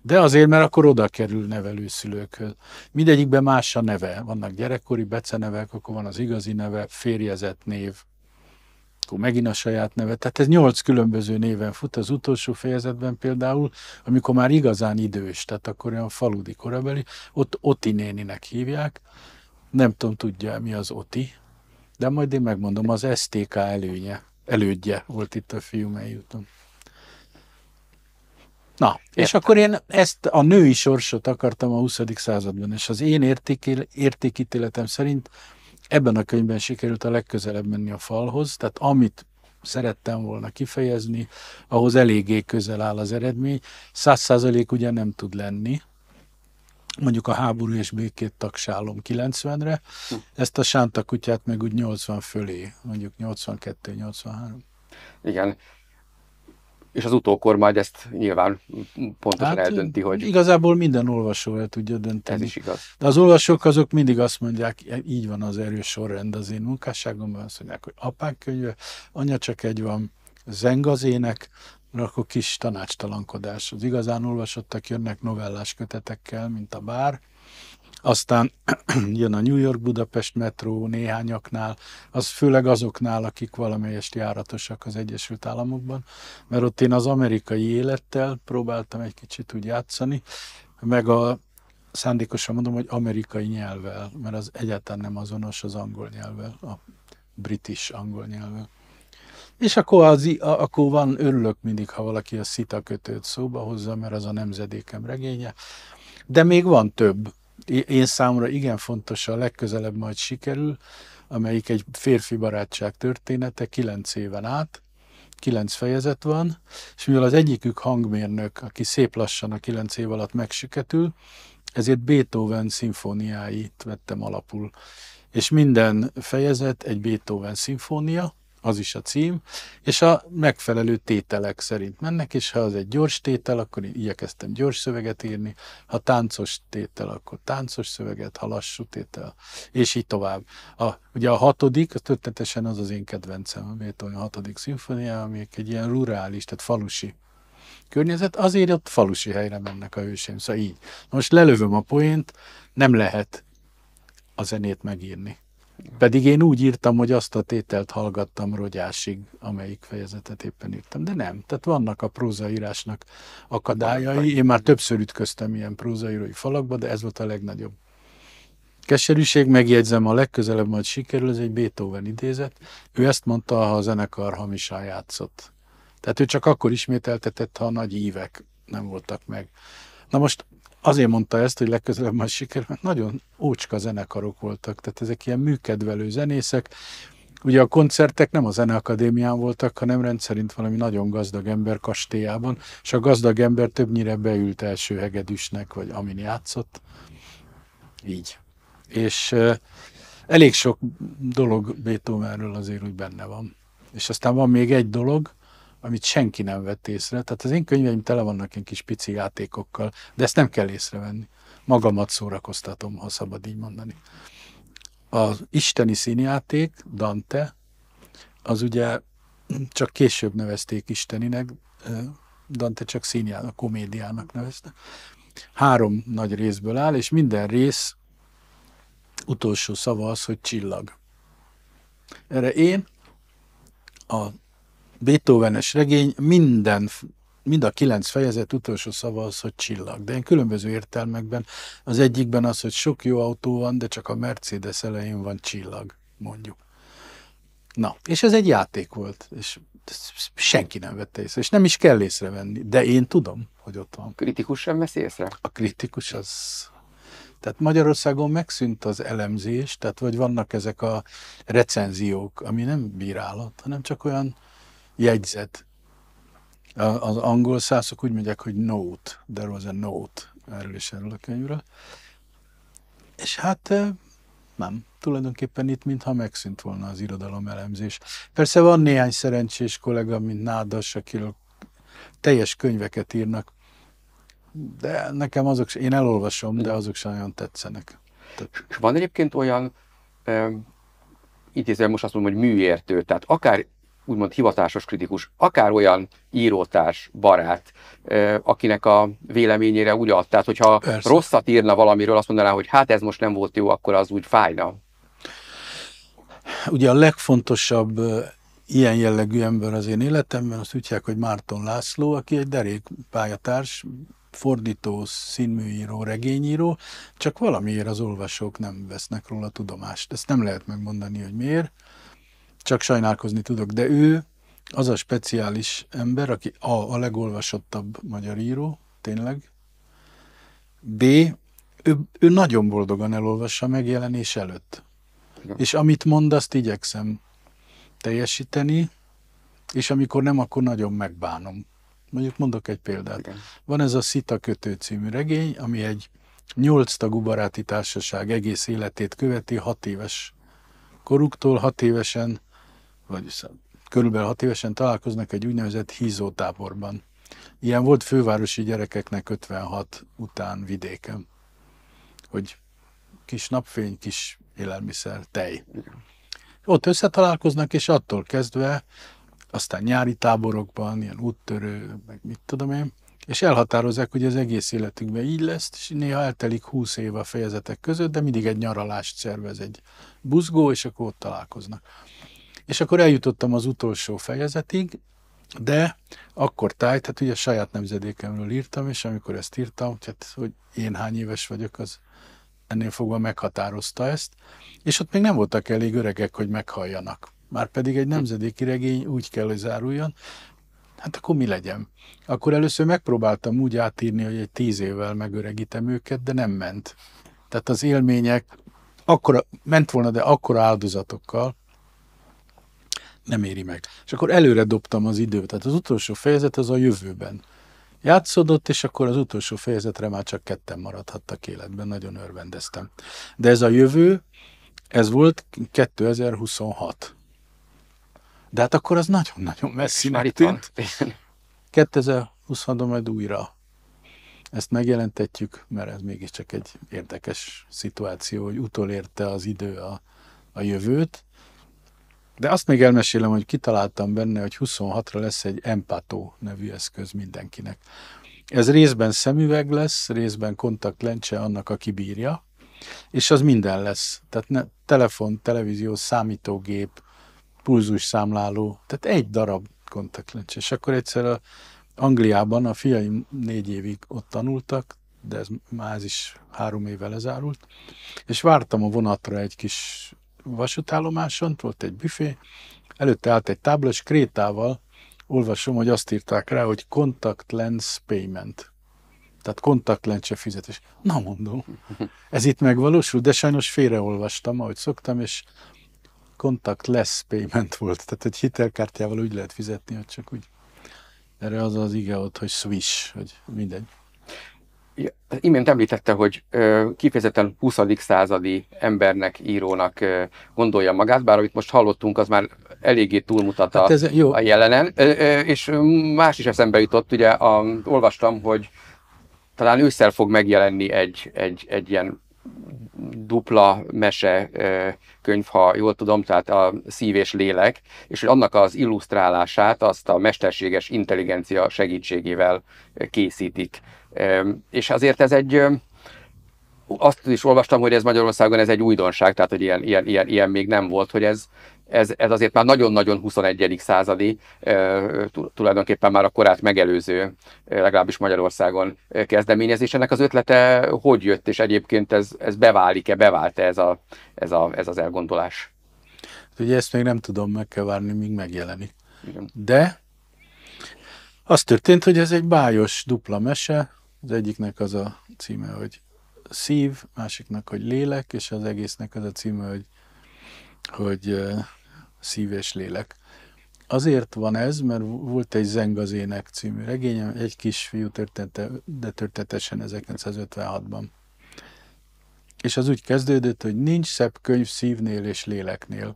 De azért, mert akkor oda kerül nevelőszülőkhöz. Mindegyikben más a neve. Vannak gyerekkori becenevek, akkor van az igazi neve, férjezett név, akkor megint a saját neve. Tehát ez nyolc különböző néven fut. Az utolsó fejezetben például, amikor már igazán idős, tehát akkor olyan faludi korabeli, ott Oti néninek hívják. Nem tudom, tudja mi az Oti, de majd én megmondom, az STK előnye, elődje volt itt a fiú, jutom. Na, Értem. és akkor én ezt a női sorsot akartam a 20. században, és az én értékítéletem szerint ebben a könyvben sikerült a legközelebb menni a falhoz, tehát amit szerettem volna kifejezni, ahhoz eléggé közel áll az eredmény. Száz százalék ugye nem tud lenni, mondjuk a háború és békét tagsálom 90-re, hm. ezt a sánta kutyát meg úgy 80 fölé, mondjuk 82-83. Igen, és az utókor majd ezt nyilván pontosan hát, eldönti, hogy... Igazából minden olvasó el tudja dönteni. Ez is igaz. De az olvasók azok mindig azt mondják, e, így van az erős sorrend az én munkásságomban, azt mondják, hogy apák könyve, anya csak egy van, zeng az ének, akkor kis tanácstalankodás. Az igazán olvasottak jönnek novellás kötetekkel, mint a bár, aztán [clears throat] jön a New York-Budapest metró néhányaknál, az főleg azoknál, akik valamelyest járatosak az Egyesült Államokban, mert ott én az amerikai élettel próbáltam egy kicsit úgy játszani, meg a szándékosan mondom, hogy amerikai nyelvvel, mert az egyáltalán nem azonos az angol nyelvvel, a british angol nyelvvel. És akkor, az, akkor van, örülök mindig, ha valaki a szita kötőt szóba hozza, mert az a nemzedékem regénye. De még van több, én számomra igen fontos a legközelebb majd sikerül, amelyik egy férfi barátság története kilenc éven át, kilenc fejezet van, és mivel az egyikük hangmérnök, aki szép lassan a kilenc év alatt megsüketül, ezért Beethoven szimfóniáit vettem alapul. És minden fejezet egy Beethoven szimfónia, az is a cím, és a megfelelő tételek szerint mennek, és ha az egy gyors tétel, akkor én igyekeztem gyors szöveget írni, ha táncos tétel, akkor táncos szöveget, ha lassú tétel, és így tovább. A, ugye a hatodik, az történetesen az az én kedvencem, a Beethoven hatodik szimfonia, ami egy ilyen rurális, tehát falusi környezet, azért ott falusi helyre mennek a hőseim, szóval így. Most lelövöm a poént, nem lehet a zenét megírni. Pedig én úgy írtam, hogy azt a tételt hallgattam rogyásig, amelyik fejezetet éppen írtam, de nem. Tehát vannak a prózaírásnak akadályai. Én már többször ütköztem ilyen prózaírói falakba, de ez volt a legnagyobb keserűség, megjegyzem, a legközelebb majd sikerül, ez egy Beethoven idézet. Ő ezt mondta, ha a zenekar hamisán játszott. Tehát ő csak akkor ismételtetett, ha a nagy ívek nem voltak meg. Na most Azért mondta ezt, hogy legközelebb majd sikerül, mert nagyon ócska zenekarok voltak, tehát ezek ilyen műkedvelő zenészek. Ugye a koncertek nem a Zeneakadémián voltak, hanem rendszerint valami nagyon gazdag ember kastélyában, és a gazdag ember többnyire beült első hegedűsnek, vagy amin játszott. Így. És elég sok dolog Beethovenről azért úgy benne van. És aztán van még egy dolog, amit senki nem vett észre. Tehát az én könyveim tele vannak ilyen kis pici játékokkal, de ezt nem kell észrevenni. Magamat szórakoztatom, ha szabad így mondani. Az isteni színjáték, Dante, az ugye csak később nevezték isteninek, Dante csak színjának, komédiának nevezte. Három nagy részből áll, és minden rész utolsó szava az, hogy csillag. Erre én a Beethovenes regény minden mind a kilenc fejezet utolsó szava az, hogy csillag. De én különböző értelmekben, az egyikben az, hogy sok jó autó van, de csak a Mercedes elején van csillag, mondjuk. Na, és ez egy játék volt, és senki nem vette észre, és nem is kell észrevenni, de én tudom, hogy ott van. Kritikus sem veszi észre? A kritikus az... Tehát Magyarországon megszűnt az elemzés, tehát vagy vannak ezek a recenziók, ami nem bírálat, hanem csak olyan jegyzet. A, az angol szászok úgy mondják, hogy note, there was a note erről és erről a könyvről. És hát nem, tulajdonképpen itt mintha megszűnt volna az irodalom elemzés. Persze van néhány szerencsés kollega, mint Nádas, akiről teljes könyveket írnak, de nekem azok, én elolvasom, de azok sem olyan tetszenek. Tehát... Van egyébként olyan, itt most azt mondom, hogy műértő, tehát akár úgymond hivatásos kritikus, akár olyan írótárs, barát, akinek a véleményére úgy tehát hogyha Persze. rosszat írna valamiről, azt mondaná, hogy hát ez most nem volt jó, akkor az úgy fájna. Ugye a legfontosabb ilyen jellegű ember az én életemben, azt úgy hogy Márton László, aki egy derék pályatárs, fordító, színműíró, regényíró, csak valamiért az olvasók nem vesznek róla tudomást. Ezt nem lehet megmondani, hogy miért csak sajnálkozni tudok. De ő az a speciális ember, aki A. a legolvasottabb magyar író, tényleg. B. Ő, ő nagyon boldogan elolvassa megjelenés előtt. Igen. És amit mond, azt igyekszem teljesíteni, és amikor nem, akkor nagyon megbánom. Mondjuk mondok egy példát. Igen. Van ez a Szita kötő című regény, ami egy nyolc tagú baráti társaság egész életét követi, hat éves koruktól hat évesen vagyis körülbelül hat évesen találkoznak egy úgynevezett hízótáborban. Ilyen volt fővárosi gyerekeknek 56 után vidéken, hogy kis napfény, kis élelmiszer, tej. Ott összetalálkoznak, és attól kezdve aztán nyári táborokban, ilyen úttörő, meg mit tudom én, és elhatározzák, hogy az egész életükben így lesz, és néha eltelik 20 év a fejezetek között, de mindig egy nyaralást szervez egy buzgó, és akkor ott találkoznak. És akkor eljutottam az utolsó fejezetig, de akkor tájt, hát ugye saját nemzedékemről írtam, és amikor ezt írtam, tehát hogy én hány éves vagyok, az ennél fogva meghatározta ezt, és ott még nem voltak elég öregek, hogy meghalljanak. Már pedig egy nemzedéki regény úgy kell, hogy záruljon, hát akkor mi legyen? Akkor először megpróbáltam úgy átírni, hogy egy tíz évvel megöregítem őket, de nem ment. Tehát az élmények, akkor ment volna, de akkora áldozatokkal, nem éri meg. És akkor előre dobtam az időt, tehát az utolsó fejezet az a jövőben játszódott, és akkor az utolsó fejezetre már csak ketten maradhattak életben, nagyon örvendeztem. De ez a jövő, ez volt 2026. De hát akkor az nagyon-nagyon messzinek tűnt. 2026 majd újra. Ezt megjelentetjük, mert ez mégiscsak egy érdekes szituáció, hogy utolérte az idő a, a jövőt, de azt még elmesélem, hogy kitaláltam benne, hogy 26-ra lesz egy empató nevű eszköz mindenkinek. Ez részben szemüveg lesz, részben kontaktlencse annak, aki bírja, és az minden lesz. Tehát ne, telefon, televízió, számítógép, pulzus számláló. tehát egy darab kontaktlencse. És akkor egyszer a Angliában a fiaim négy évig ott tanultak, de ez már ez is három évvel lezárult, és vártam a vonatra egy kis vasútállomáson, volt egy büfé, előtte állt egy tábla, és krétával olvasom, hogy azt írták rá, hogy contact lens payment. Tehát kontaktlencse fizetés. Na mondom, [laughs] ez itt megvalósul, de sajnos félreolvastam, ahogy szoktam, és contactless payment volt. Tehát egy hitelkártyával úgy lehet fizetni, hogy csak úgy. Erre az az ige ott, hogy swish, hogy mindegy imént említette, hogy kifejezetten 20. századi embernek, írónak gondolja magát, bár amit most hallottunk, az már eléggé túlmutat hát a, hát ez jó. a jelenen. És más is eszembe jutott, ugye a, olvastam, hogy talán ősszel fog megjelenni egy, egy, egy ilyen dupla mese könyv, ha jól tudom, tehát a szív és lélek, és hogy annak az illusztrálását azt a mesterséges intelligencia segítségével készítik. És azért ez egy, azt is olvastam, hogy ez Magyarországon ez egy újdonság, tehát hogy ilyen, ilyen, ilyen, ilyen még nem volt, hogy ez, ez, ez azért már nagyon-nagyon 21. századi, tulajdonképpen már a korát megelőző, legalábbis Magyarországon kezdeményezés. Ennek az ötlete hogy jött, és egyébként ez, ez beválik-e, bevált-e ez, a, ez, a, ez az elgondolás? Hát ugye ezt még nem tudom, meg kell várni, míg megjelenik. De az történt, hogy ez egy bájos dupla mese, az egyiknek az a címe, hogy szív, másiknak, hogy lélek, és az egésznek az a címe, hogy, hogy szív és lélek. Azért van ez, mert volt egy Zengazének című regényem, egy kisfiú története, de történetesen 1956-ban. És az úgy kezdődött, hogy nincs szebb könyv szívnél és léleknél.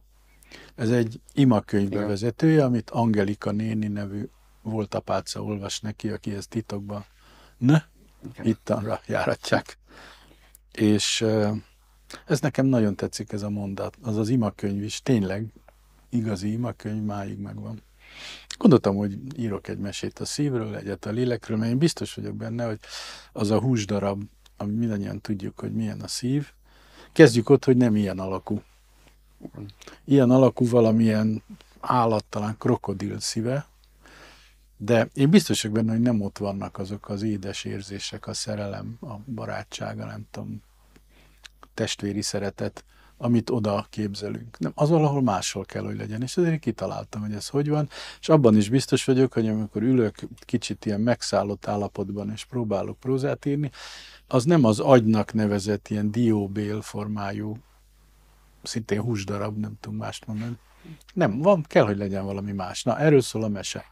Ez egy imakönyv vezetője, amit Angelika néni nevű volt apáca olvas neki, aki ezt titokban ne, ittanra járatják. És ez nekem nagyon tetszik ez a mondat, az az imakönyv is, tényleg igazi imakönyv máig megvan. Gondoltam, hogy írok egy mesét a szívről, egyet a lélekről, mert én biztos vagyok benne, hogy az a húsdarab, ami mindannyian tudjuk, hogy milyen a szív, kezdjük ott, hogy nem ilyen alakú. Ilyen alakú valamilyen állat, talán krokodil szíve, de én biztos vagyok benne, hogy nem ott vannak azok az édes érzések, a szerelem, a barátsága, nem tudom, testvéri szeretet, amit oda képzelünk. Nem, az valahol máshol kell, hogy legyen. És ezért kitaláltam, hogy ez hogy van. És abban is biztos vagyok, hogy amikor ülök kicsit ilyen megszállott állapotban, és próbálok prózát írni, az nem az agynak nevezett ilyen dióbél formájú, szintén húsdarab, nem tudom mást mondani. Nem, van, kell, hogy legyen valami más. Na, erről szól a mese.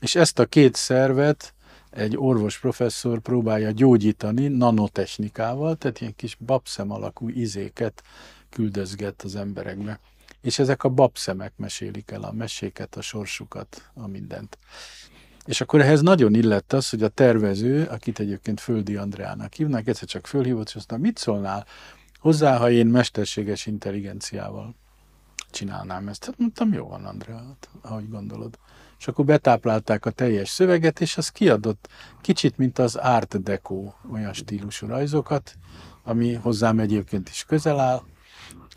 És ezt a két szervet egy orvos professzor próbálja gyógyítani nanotechnikával, tehát ilyen kis babszem alakú izéket küldözget az emberekbe. És ezek a babszemek mesélik el a meséket, a sorsukat, a mindent. És akkor ehhez nagyon illett az, hogy a tervező, akit egyébként Földi Andreának hívnak, egyszer csak fölhívott, és azt mondta, mit szólnál hozzá, ha én mesterséges intelligenciával csinálnám ezt? Hát mondtam, jó van, Andrea, hát ahogy gondolod és akkor betáplálták a teljes szöveget, és az kiadott kicsit, mint az Art Deco olyan stílusú rajzokat, ami hozzám egyébként is közel áll,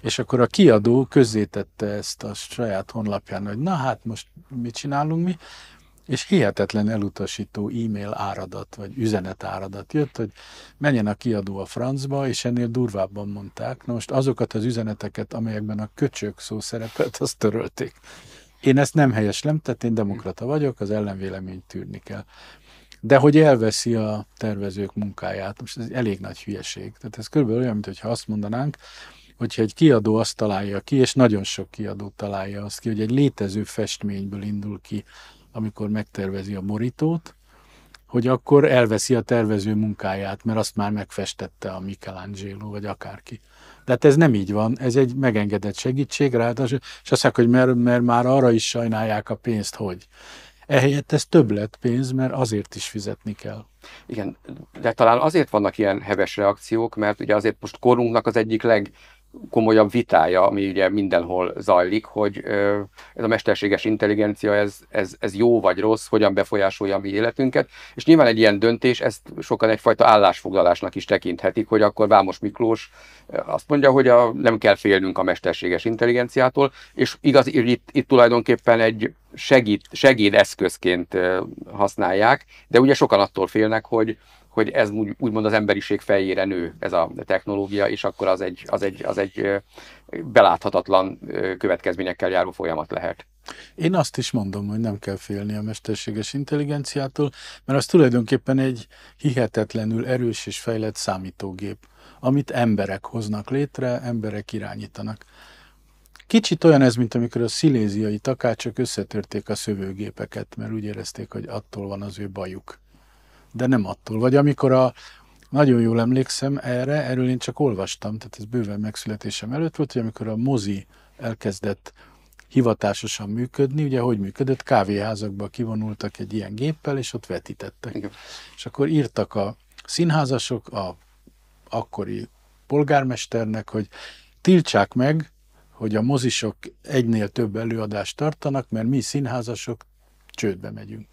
és akkor a kiadó közzétette ezt a saját honlapján, hogy na hát most mit csinálunk mi, és hihetetlen elutasító e-mail áradat, vagy üzenet áradat jött, hogy menjen a kiadó a francba, és ennél durvábban mondták. Na most azokat az üzeneteket, amelyekben a köcsök szó szerepelt, azt törölték. Én ezt nem helyeslem, tehát én demokrata vagyok, az ellenvéleményt tűrni kell. De hogy elveszi a tervezők munkáját, most ez elég nagy hülyeség. Tehát ez körülbelül olyan, mintha azt mondanánk, hogyha egy kiadó azt találja ki, és nagyon sok kiadó találja azt ki, hogy egy létező festményből indul ki, amikor megtervezi a morítót, hogy akkor elveszi a tervező munkáját, mert azt már megfestette a Michelangelo, vagy akárki. De ez nem így van, ez egy megengedett segítség, ráadásul, és azt mondják, hogy mert, mert már arra is sajnálják a pénzt, hogy. Ehelyett ez több lett pénz, mert azért is fizetni kell. Igen, de talán azért vannak ilyen heves reakciók, mert ugye azért most korunknak az egyik leg komolyabb vitája, ami ugye mindenhol zajlik, hogy ez a mesterséges intelligencia, ez, ez, ez jó vagy rossz, hogyan befolyásolja a mi életünket, és nyilván egy ilyen döntés, ezt sokan egyfajta állásfoglalásnak is tekinthetik, hogy akkor Vámos Miklós azt mondja, hogy a, nem kell félnünk a mesterséges intelligenciától, és igaz, itt, itt tulajdonképpen egy segít, segédeszközként használják, de ugye sokan attól félnek, hogy, hogy ez úgy, úgymond az emberiség fejére nő ez a technológia, és akkor az egy, az egy, az egy beláthatatlan következményekkel járó folyamat lehet. Én azt is mondom, hogy nem kell félni a mesterséges intelligenciától, mert az tulajdonképpen egy hihetetlenül erős és fejlett számítógép, amit emberek hoznak létre, emberek irányítanak. Kicsit olyan ez, mint amikor a sziléziai takácsok összetörték a szövőgépeket, mert úgy érezték, hogy attól van az ő bajuk de nem attól. Vagy amikor a, nagyon jól emlékszem erre, erről én csak olvastam, tehát ez bőven megszületésem előtt volt, hogy amikor a mozi elkezdett hivatásosan működni, ugye hogy működött, kávéházakba kivonultak egy ilyen géppel, és ott vetítettek. Igen. És akkor írtak a színházasok a akkori polgármesternek, hogy tiltsák meg, hogy a mozisok egynél több előadást tartanak, mert mi színházasok csődbe megyünk.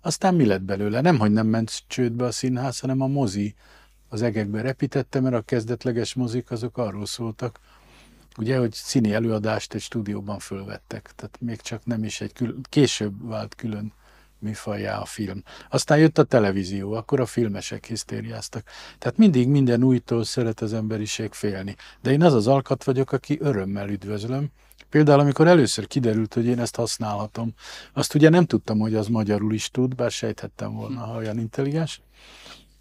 Aztán mi lett belőle? Nem, hogy nem ment csődbe a színház, hanem a mozi az egekbe repítette, mert a kezdetleges mozik azok arról szóltak, ugye, hogy színi előadást egy stúdióban fölvettek, tehát még csak nem is egy külön, később vált külön műfajá a film. Aztán jött a televízió, akkor a filmesek hisztériáztak. Tehát mindig minden újtól szeret az emberiség félni. De én az az alkat vagyok, aki örömmel üdvözlöm, Például, amikor először kiderült, hogy én ezt használhatom, azt ugye nem tudtam, hogy az magyarul is tud, bár sejthettem volna, hm. ha olyan intelligens.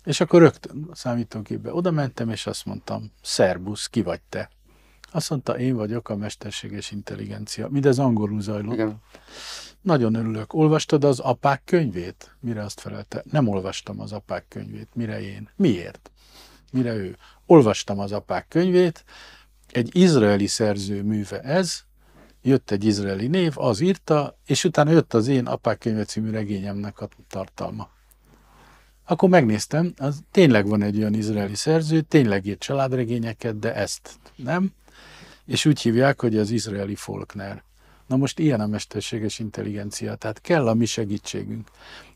És akkor rögtön a számítógépbe oda mentem, és azt mondtam, szerbusz, ki vagy te? Azt mondta, én vagyok a mesterséges intelligencia. Mindez angolul zajlott. Igen. Nagyon örülök. Olvastad az apák könyvét? Mire azt felelte? Nem olvastam az apák könyvét. Mire én? Miért? Mire ő? Olvastam az apák könyvét. Egy izraeli szerző műve ez, jött egy izraeli név, az írta, és utána jött az én Apák könyve című regényemnek a tartalma. Akkor megnéztem, az tényleg van egy olyan izraeli szerző, tényleg írt családregényeket, de ezt nem, és úgy hívják, hogy az izraeli Faulkner. Na most ilyen a mesterséges intelligencia, tehát kell a mi segítségünk.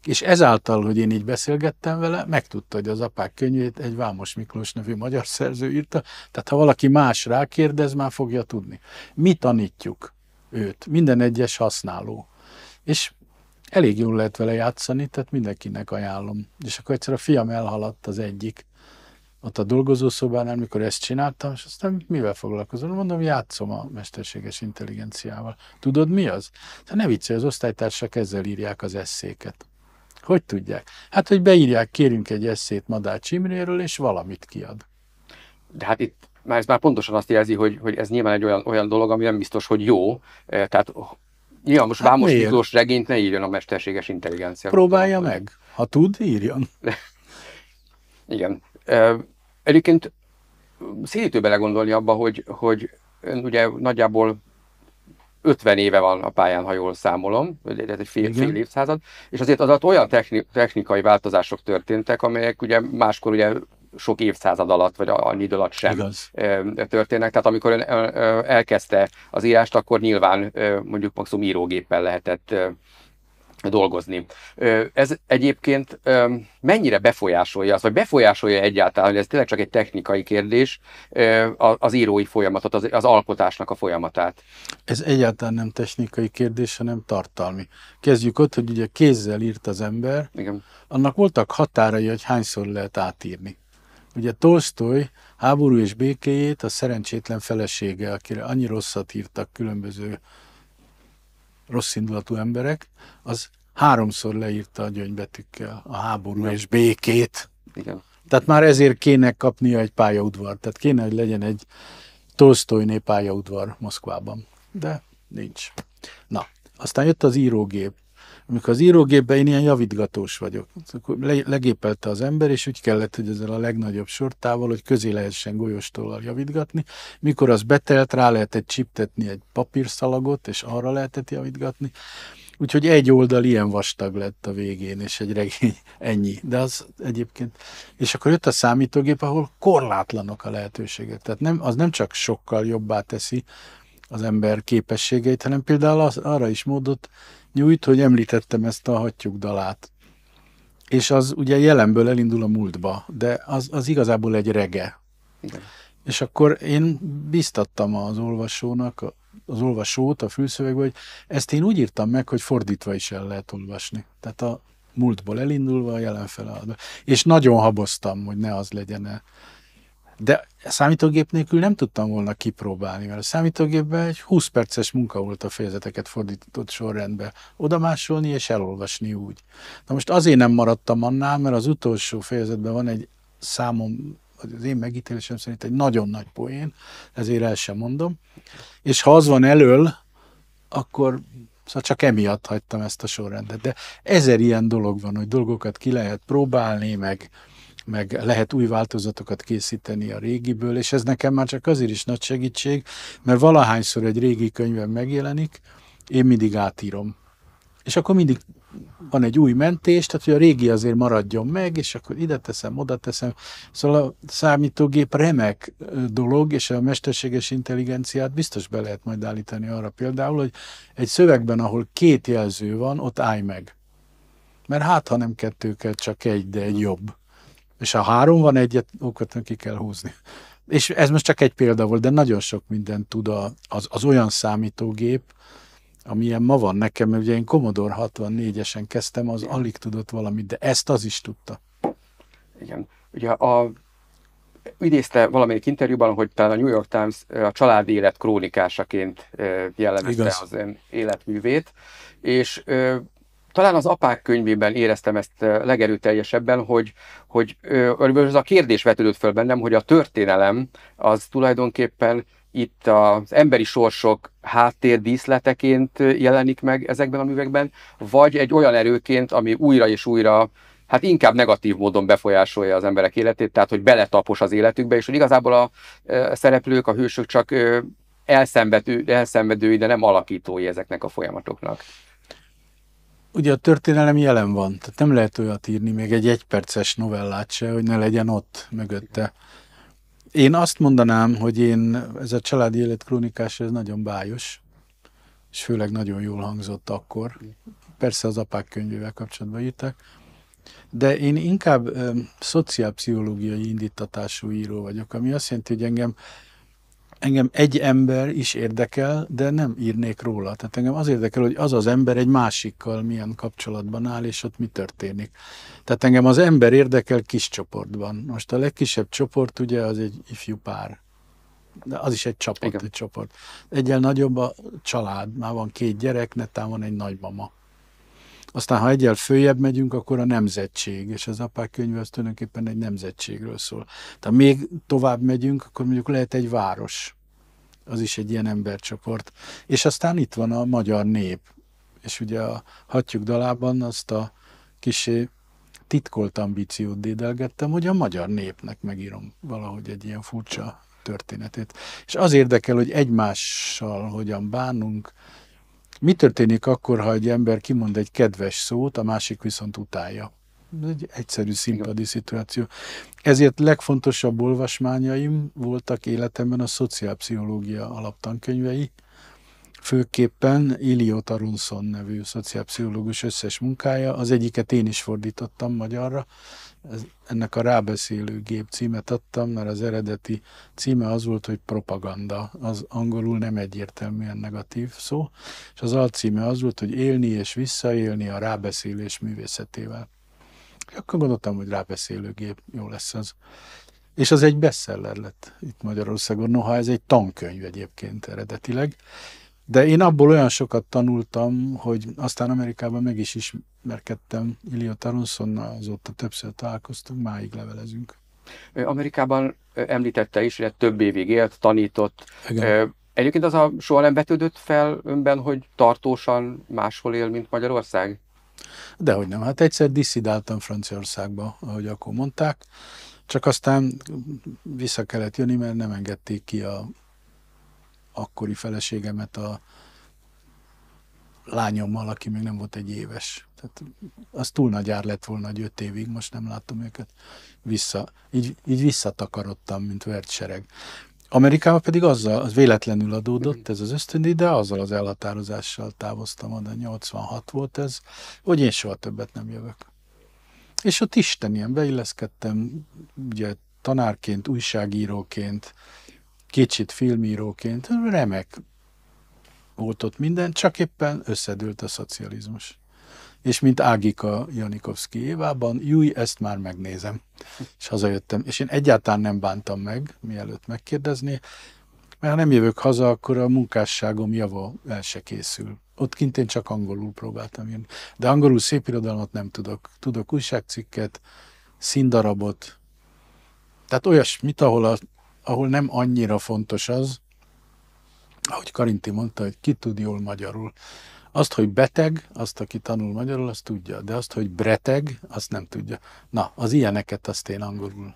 És ezáltal, hogy én így beszélgettem vele, megtudta, hogy az apák könyvét egy Vámos Miklós nevű magyar szerző írta, tehát ha valaki más rákérdez, már fogja tudni. Mi tanítjuk? őt, minden egyes használó. És elég jól lehet vele játszani, tehát mindenkinek ajánlom. És akkor egyszer a fiam elhaladt az egyik, ott a dolgozószobánál, amikor ezt csináltam, és aztán mivel foglalkozom? Mondom, játszom a mesterséges intelligenciával. Tudod, mi az? Tehát ne viccelj, az osztálytársak ezzel írják az eszéket. Hogy tudják? Hát, hogy beírják, kérünk egy eszét Madár Imréről, és valamit kiad. De hát itt már ez már pontosan azt jelzi, hogy, hogy ez nyilván egy olyan, olyan dolog, ami nem biztos, hogy jó. E, tehát oh, nyilván most hát Vámos hát Miklós regényt ne írjon a mesterséges intelligencia. Próbálja meg. Ha tud, írjon. [laughs] Igen. E, egyébként szélítő belegondolni abba, hogy, hogy ugye nagyjából 50 éve van a pályán, ha jól számolom, ez egy fél, fél évszázad, és azért az olyan techni, technikai változások történtek, amelyek ugye máskor ugye sok évszázad alatt, vagy annyi idő alatt sem Igaz. történnek. Tehát amikor ön elkezdte az írást, akkor nyilván mondjuk maximum írógéppel lehetett dolgozni. Ez egyébként mennyire befolyásolja azt, vagy befolyásolja egyáltalán, hogy ez tényleg csak egy technikai kérdés, az írói folyamatot, az, alkotásnak a folyamatát? Ez egyáltalán nem technikai kérdés, hanem tartalmi. Kezdjük ott, hogy ugye kézzel írt az ember, Igen. annak voltak határai, hogy hányszor lehet átírni. Ugye Tolstoy háború és békéjét a szerencsétlen felesége, akire annyi rosszat írtak különböző rosszindulatú emberek, az háromszor leírta a gyöngybetűkkel a háború Nem. és békét. Igen. Tehát már ezért kéne kapnia egy pályaudvar, tehát kéne, hogy legyen egy Tolstoyné pályaudvar Moszkvában, de nincs. Na, aztán jött az írógép, amikor az írógépben én ilyen javítgatós vagyok. Akkor legépelte az ember, és úgy kellett, hogy ezzel a legnagyobb sortával, hogy közé lehessen golyóstollal javítgatni. Mikor az betelt, rá lehetett csiptetni egy papírszalagot, és arra lehetett javítgatni. Úgyhogy egy oldal ilyen vastag lett a végén, és egy regény [laughs] ennyi. De az egyébként... És akkor jött a számítógép, ahol korlátlanok a lehetőségek. Tehát nem, az nem csak sokkal jobbá teszi az ember képességeit, hanem például az, arra is módot nyújt, hogy említettem ezt a hattyúk dalát. És az ugye jelenből elindul a múltba, de az, az igazából egy rege. Igen. És akkor én biztattam az olvasónak, az olvasót a fülszövegbe, hogy ezt én úgy írtam meg, hogy fordítva is el lehet olvasni. Tehát a múltból elindulva a jelen feladatba. És nagyon haboztam, hogy ne az legyen -e de számítógép nélkül nem tudtam volna kipróbálni, mert a számítógépben egy 20 perces munka volt a fejezeteket fordított sorrendbe. Oda másolni és elolvasni úgy. Na most azért nem maradtam annál, mert az utolsó fejezetben van egy számom az én megítélésem szerint egy nagyon nagy poén, ezért el sem mondom. És ha az van elől, akkor szóval csak emiatt hagytam ezt a sorrendet. De ezer ilyen dolog van, hogy dolgokat ki lehet próbálni, meg meg lehet új változatokat készíteni a régiből, és ez nekem már csak azért is nagy segítség, mert valahányszor egy régi könyvem megjelenik, én mindig átírom. És akkor mindig van egy új mentés, tehát hogy a régi azért maradjon meg, és akkor ide teszem, oda teszem. Szóval a számítógép remek dolog, és a mesterséges intelligenciát biztos be lehet majd állítani arra például, hogy egy szövegben, ahol két jelző van, ott állj meg. Mert hát, ha nem kettő kell, csak egy, de egy jobb. És ha három van egyet, ókat ki kell húzni. És ez most csak egy példa volt, de nagyon sok mindent tud az, az olyan számítógép, amilyen ma van nekem, mert ugye én Commodore 64-esen kezdtem, az alig tudott valamit, de ezt az is tudta. Igen. Ugye a idézte valamelyik interjúban, hogy talán a New York Times a családi élet krónikásaként jellemezte az ön életművét, és talán az apák könyvében éreztem ezt legerőteljesebben, hogy, hogy ez a kérdés vetődött föl bennem, hogy a történelem az tulajdonképpen itt az emberi sorsok háttérdíszleteként jelenik meg ezekben a művekben, vagy egy olyan erőként, ami újra és újra hát inkább negatív módon befolyásolja az emberek életét, tehát hogy beletapos az életükbe, és hogy igazából a szereplők, a hősök csak elszenvedő, elszenvedői, de nem alakítói ezeknek a folyamatoknak ugye a történelem jelen van, tehát nem lehet olyat írni, még egy egyperces novellát se, hogy ne legyen ott mögötte. Én azt mondanám, hogy én, ez a családi élet krónikás, ez nagyon bájos, és főleg nagyon jól hangzott akkor. Persze az apák könyvével kapcsolatban írták, de én inkább ö, szociálpszichológiai indítatású író vagyok, ami azt jelenti, hogy engem engem egy ember is érdekel, de nem írnék róla. Tehát engem az érdekel, hogy az az ember egy másikkal milyen kapcsolatban áll, és ott mi történik. Tehát engem az ember érdekel kis csoportban. Most a legkisebb csoport ugye az egy ifjú pár. De az is egy csapat, Igen. egy csoport. Egyel nagyobb a család, már van két gyerek, netán van egy nagymama. Aztán, ha egyel följebb megyünk, akkor a nemzetség, és az apák könyve az tulajdonképpen egy nemzetségről szól. Tehát még tovább megyünk, akkor mondjuk lehet egy város. Az is egy ilyen embercsoport. És aztán itt van a magyar nép. És ugye a hatjuk dalában azt a kisé titkolt ambíciót dédelgettem, hogy a magyar népnek megírom valahogy egy ilyen furcsa történetét. És az érdekel, hogy egymással hogyan bánunk, mi történik akkor, ha egy ember kimond egy kedves szót, a másik viszont utálja? Ez egy egyszerű színpadi Igen. szituáció. Ezért legfontosabb olvasmányaim voltak életemben a szociálpszichológia alaptankönyvei, főképpen Ilio Tarunson nevű szociálpszichológus összes munkája, az egyiket én is fordítottam magyarra, ez, ennek a rábeszélő gép címet adtam, mert az eredeti címe az volt, hogy propaganda. Az angolul nem egyértelműen negatív szó, és az alcíme az volt, hogy élni és visszaélni a rábeszélés művészetével. Akkor gondoltam, hogy rábeszélő gép, jó lesz az. És az egy bestseller lett itt Magyarországon, noha ez egy tankönyv egyébként eredetileg, de én abból olyan sokat tanultam, hogy aztán Amerikában meg is ismerkedtem Iliot Aronsonnal, azóta többször találkoztunk, máig levelezünk. Amerikában említette is, hogy hát több évig élt, tanított. Igen. Egyébként az a soha nem vetődött fel önben, hogy tartósan máshol él, mint Magyarország? Dehogy nem. Hát egyszer disszidáltam Franciaországba, ahogy akkor mondták, csak aztán vissza kellett jönni, mert nem engedték ki a akkori feleségemet a lányommal, aki még nem volt egy éves. Tehát az túl nagy ár lett volna, hogy öt évig, most nem látom őket vissza. Így, így visszatakarodtam, mint vert sereg. Amerikában pedig azzal, az véletlenül adódott ez az ösztöndi, de azzal az elhatározással távoztam oda, 86 volt ez, hogy én soha többet nem jövök. És ott Isten ilyen beilleszkedtem, ugye tanárként, újságíróként, kicsit filmíróként, remek volt ott minden, csak éppen összedült a szocializmus. És mint Ágika Janikovszki évában, júj, ezt már megnézem. És hazajöttem, és én egyáltalán nem bántam meg, mielőtt megkérdezni, mert ha nem jövök haza, akkor a munkásságom java el se készül. Ott kint én csak angolul próbáltam írni. De angolul szép irodalmat nem tudok. Tudok újságcikket, színdarabot, tehát olyasmit, ahol a ahol nem annyira fontos az, ahogy Karinti mondta, hogy ki tud jól magyarul. Azt, hogy beteg, azt, aki tanul magyarul, azt tudja, de azt, hogy breteg, azt nem tudja. Na, az ilyeneket azt én angolul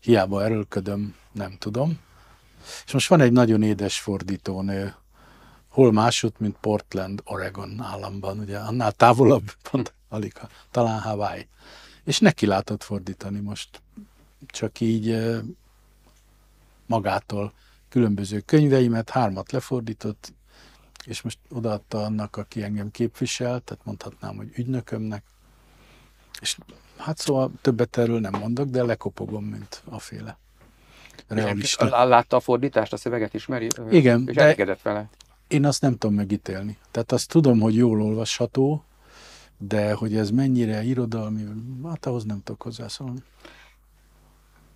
hiába erőlködöm, nem tudom. És most van egy nagyon édes fordítónő, hol másod, mint Portland, Oregon államban, ugye annál távolabb, [laughs] pont alig, talán Hawaii. És neki látott fordítani most, csak így magától különböző könyveimet, hármat lefordított, és most odaadta annak, aki engem képvisel, tehát mondhatnám, hogy ügynökömnek. És hát szóval többet erről nem mondok, de lekopogom, mint a féle hát Látta a fordítást, a szöveget ismeri? Igen. És elégedett vele? Én azt nem tudom megítélni. Tehát azt tudom, hogy jól olvasható, de hogy ez mennyire irodalmi, hát ahhoz nem tudok hozzászólni.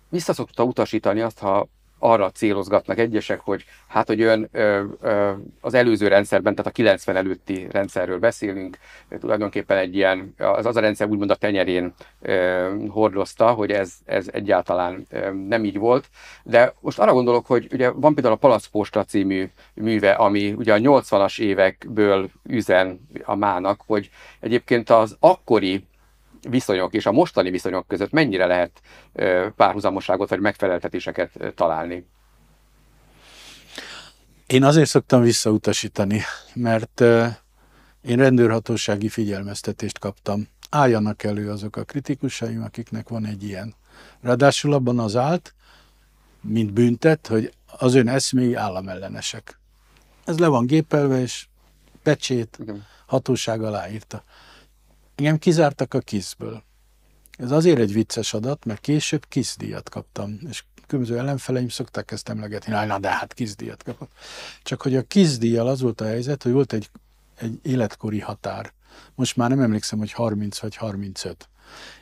Vissza szokta utasítani azt, ha arra célozgatnak egyesek, hogy hát, hogy ön ö, ö, az előző rendszerben, tehát a 90 előtti rendszerről beszélünk, tulajdonképpen egy ilyen, az, az a rendszer úgymond a tenyerén ö, hordozta, hogy ez, ez egyáltalán ö, nem így volt. De most arra gondolok, hogy ugye van például a Palaszposta című műve, ami ugye a 80-as évekből üzen a mának, hogy egyébként az akkori viszonyok és a mostani viszonyok között mennyire lehet párhuzamoságot vagy megfeleltetéseket találni? Én azért szoktam visszautasítani, mert én rendőrhatósági figyelmeztetést kaptam. Álljanak elő azok a kritikusaim, akiknek van egy ilyen. Ráadásul abban az állt, mint büntet, hogy az ön eszméi államellenesek. Ez le van gépelve, és pecsét hatóság alá írta. Engem kizártak a kiszből. Ez azért egy vicces adat, mert később kiszdíjat kaptam, és különböző ellenfeleim szokták ezt emlegetni, na, na de hát kiszdíjat kapott. Csak hogy a kiszdíjjal az volt a helyzet, hogy volt egy, egy életkori határ. Most már nem emlékszem, hogy 30 vagy 35.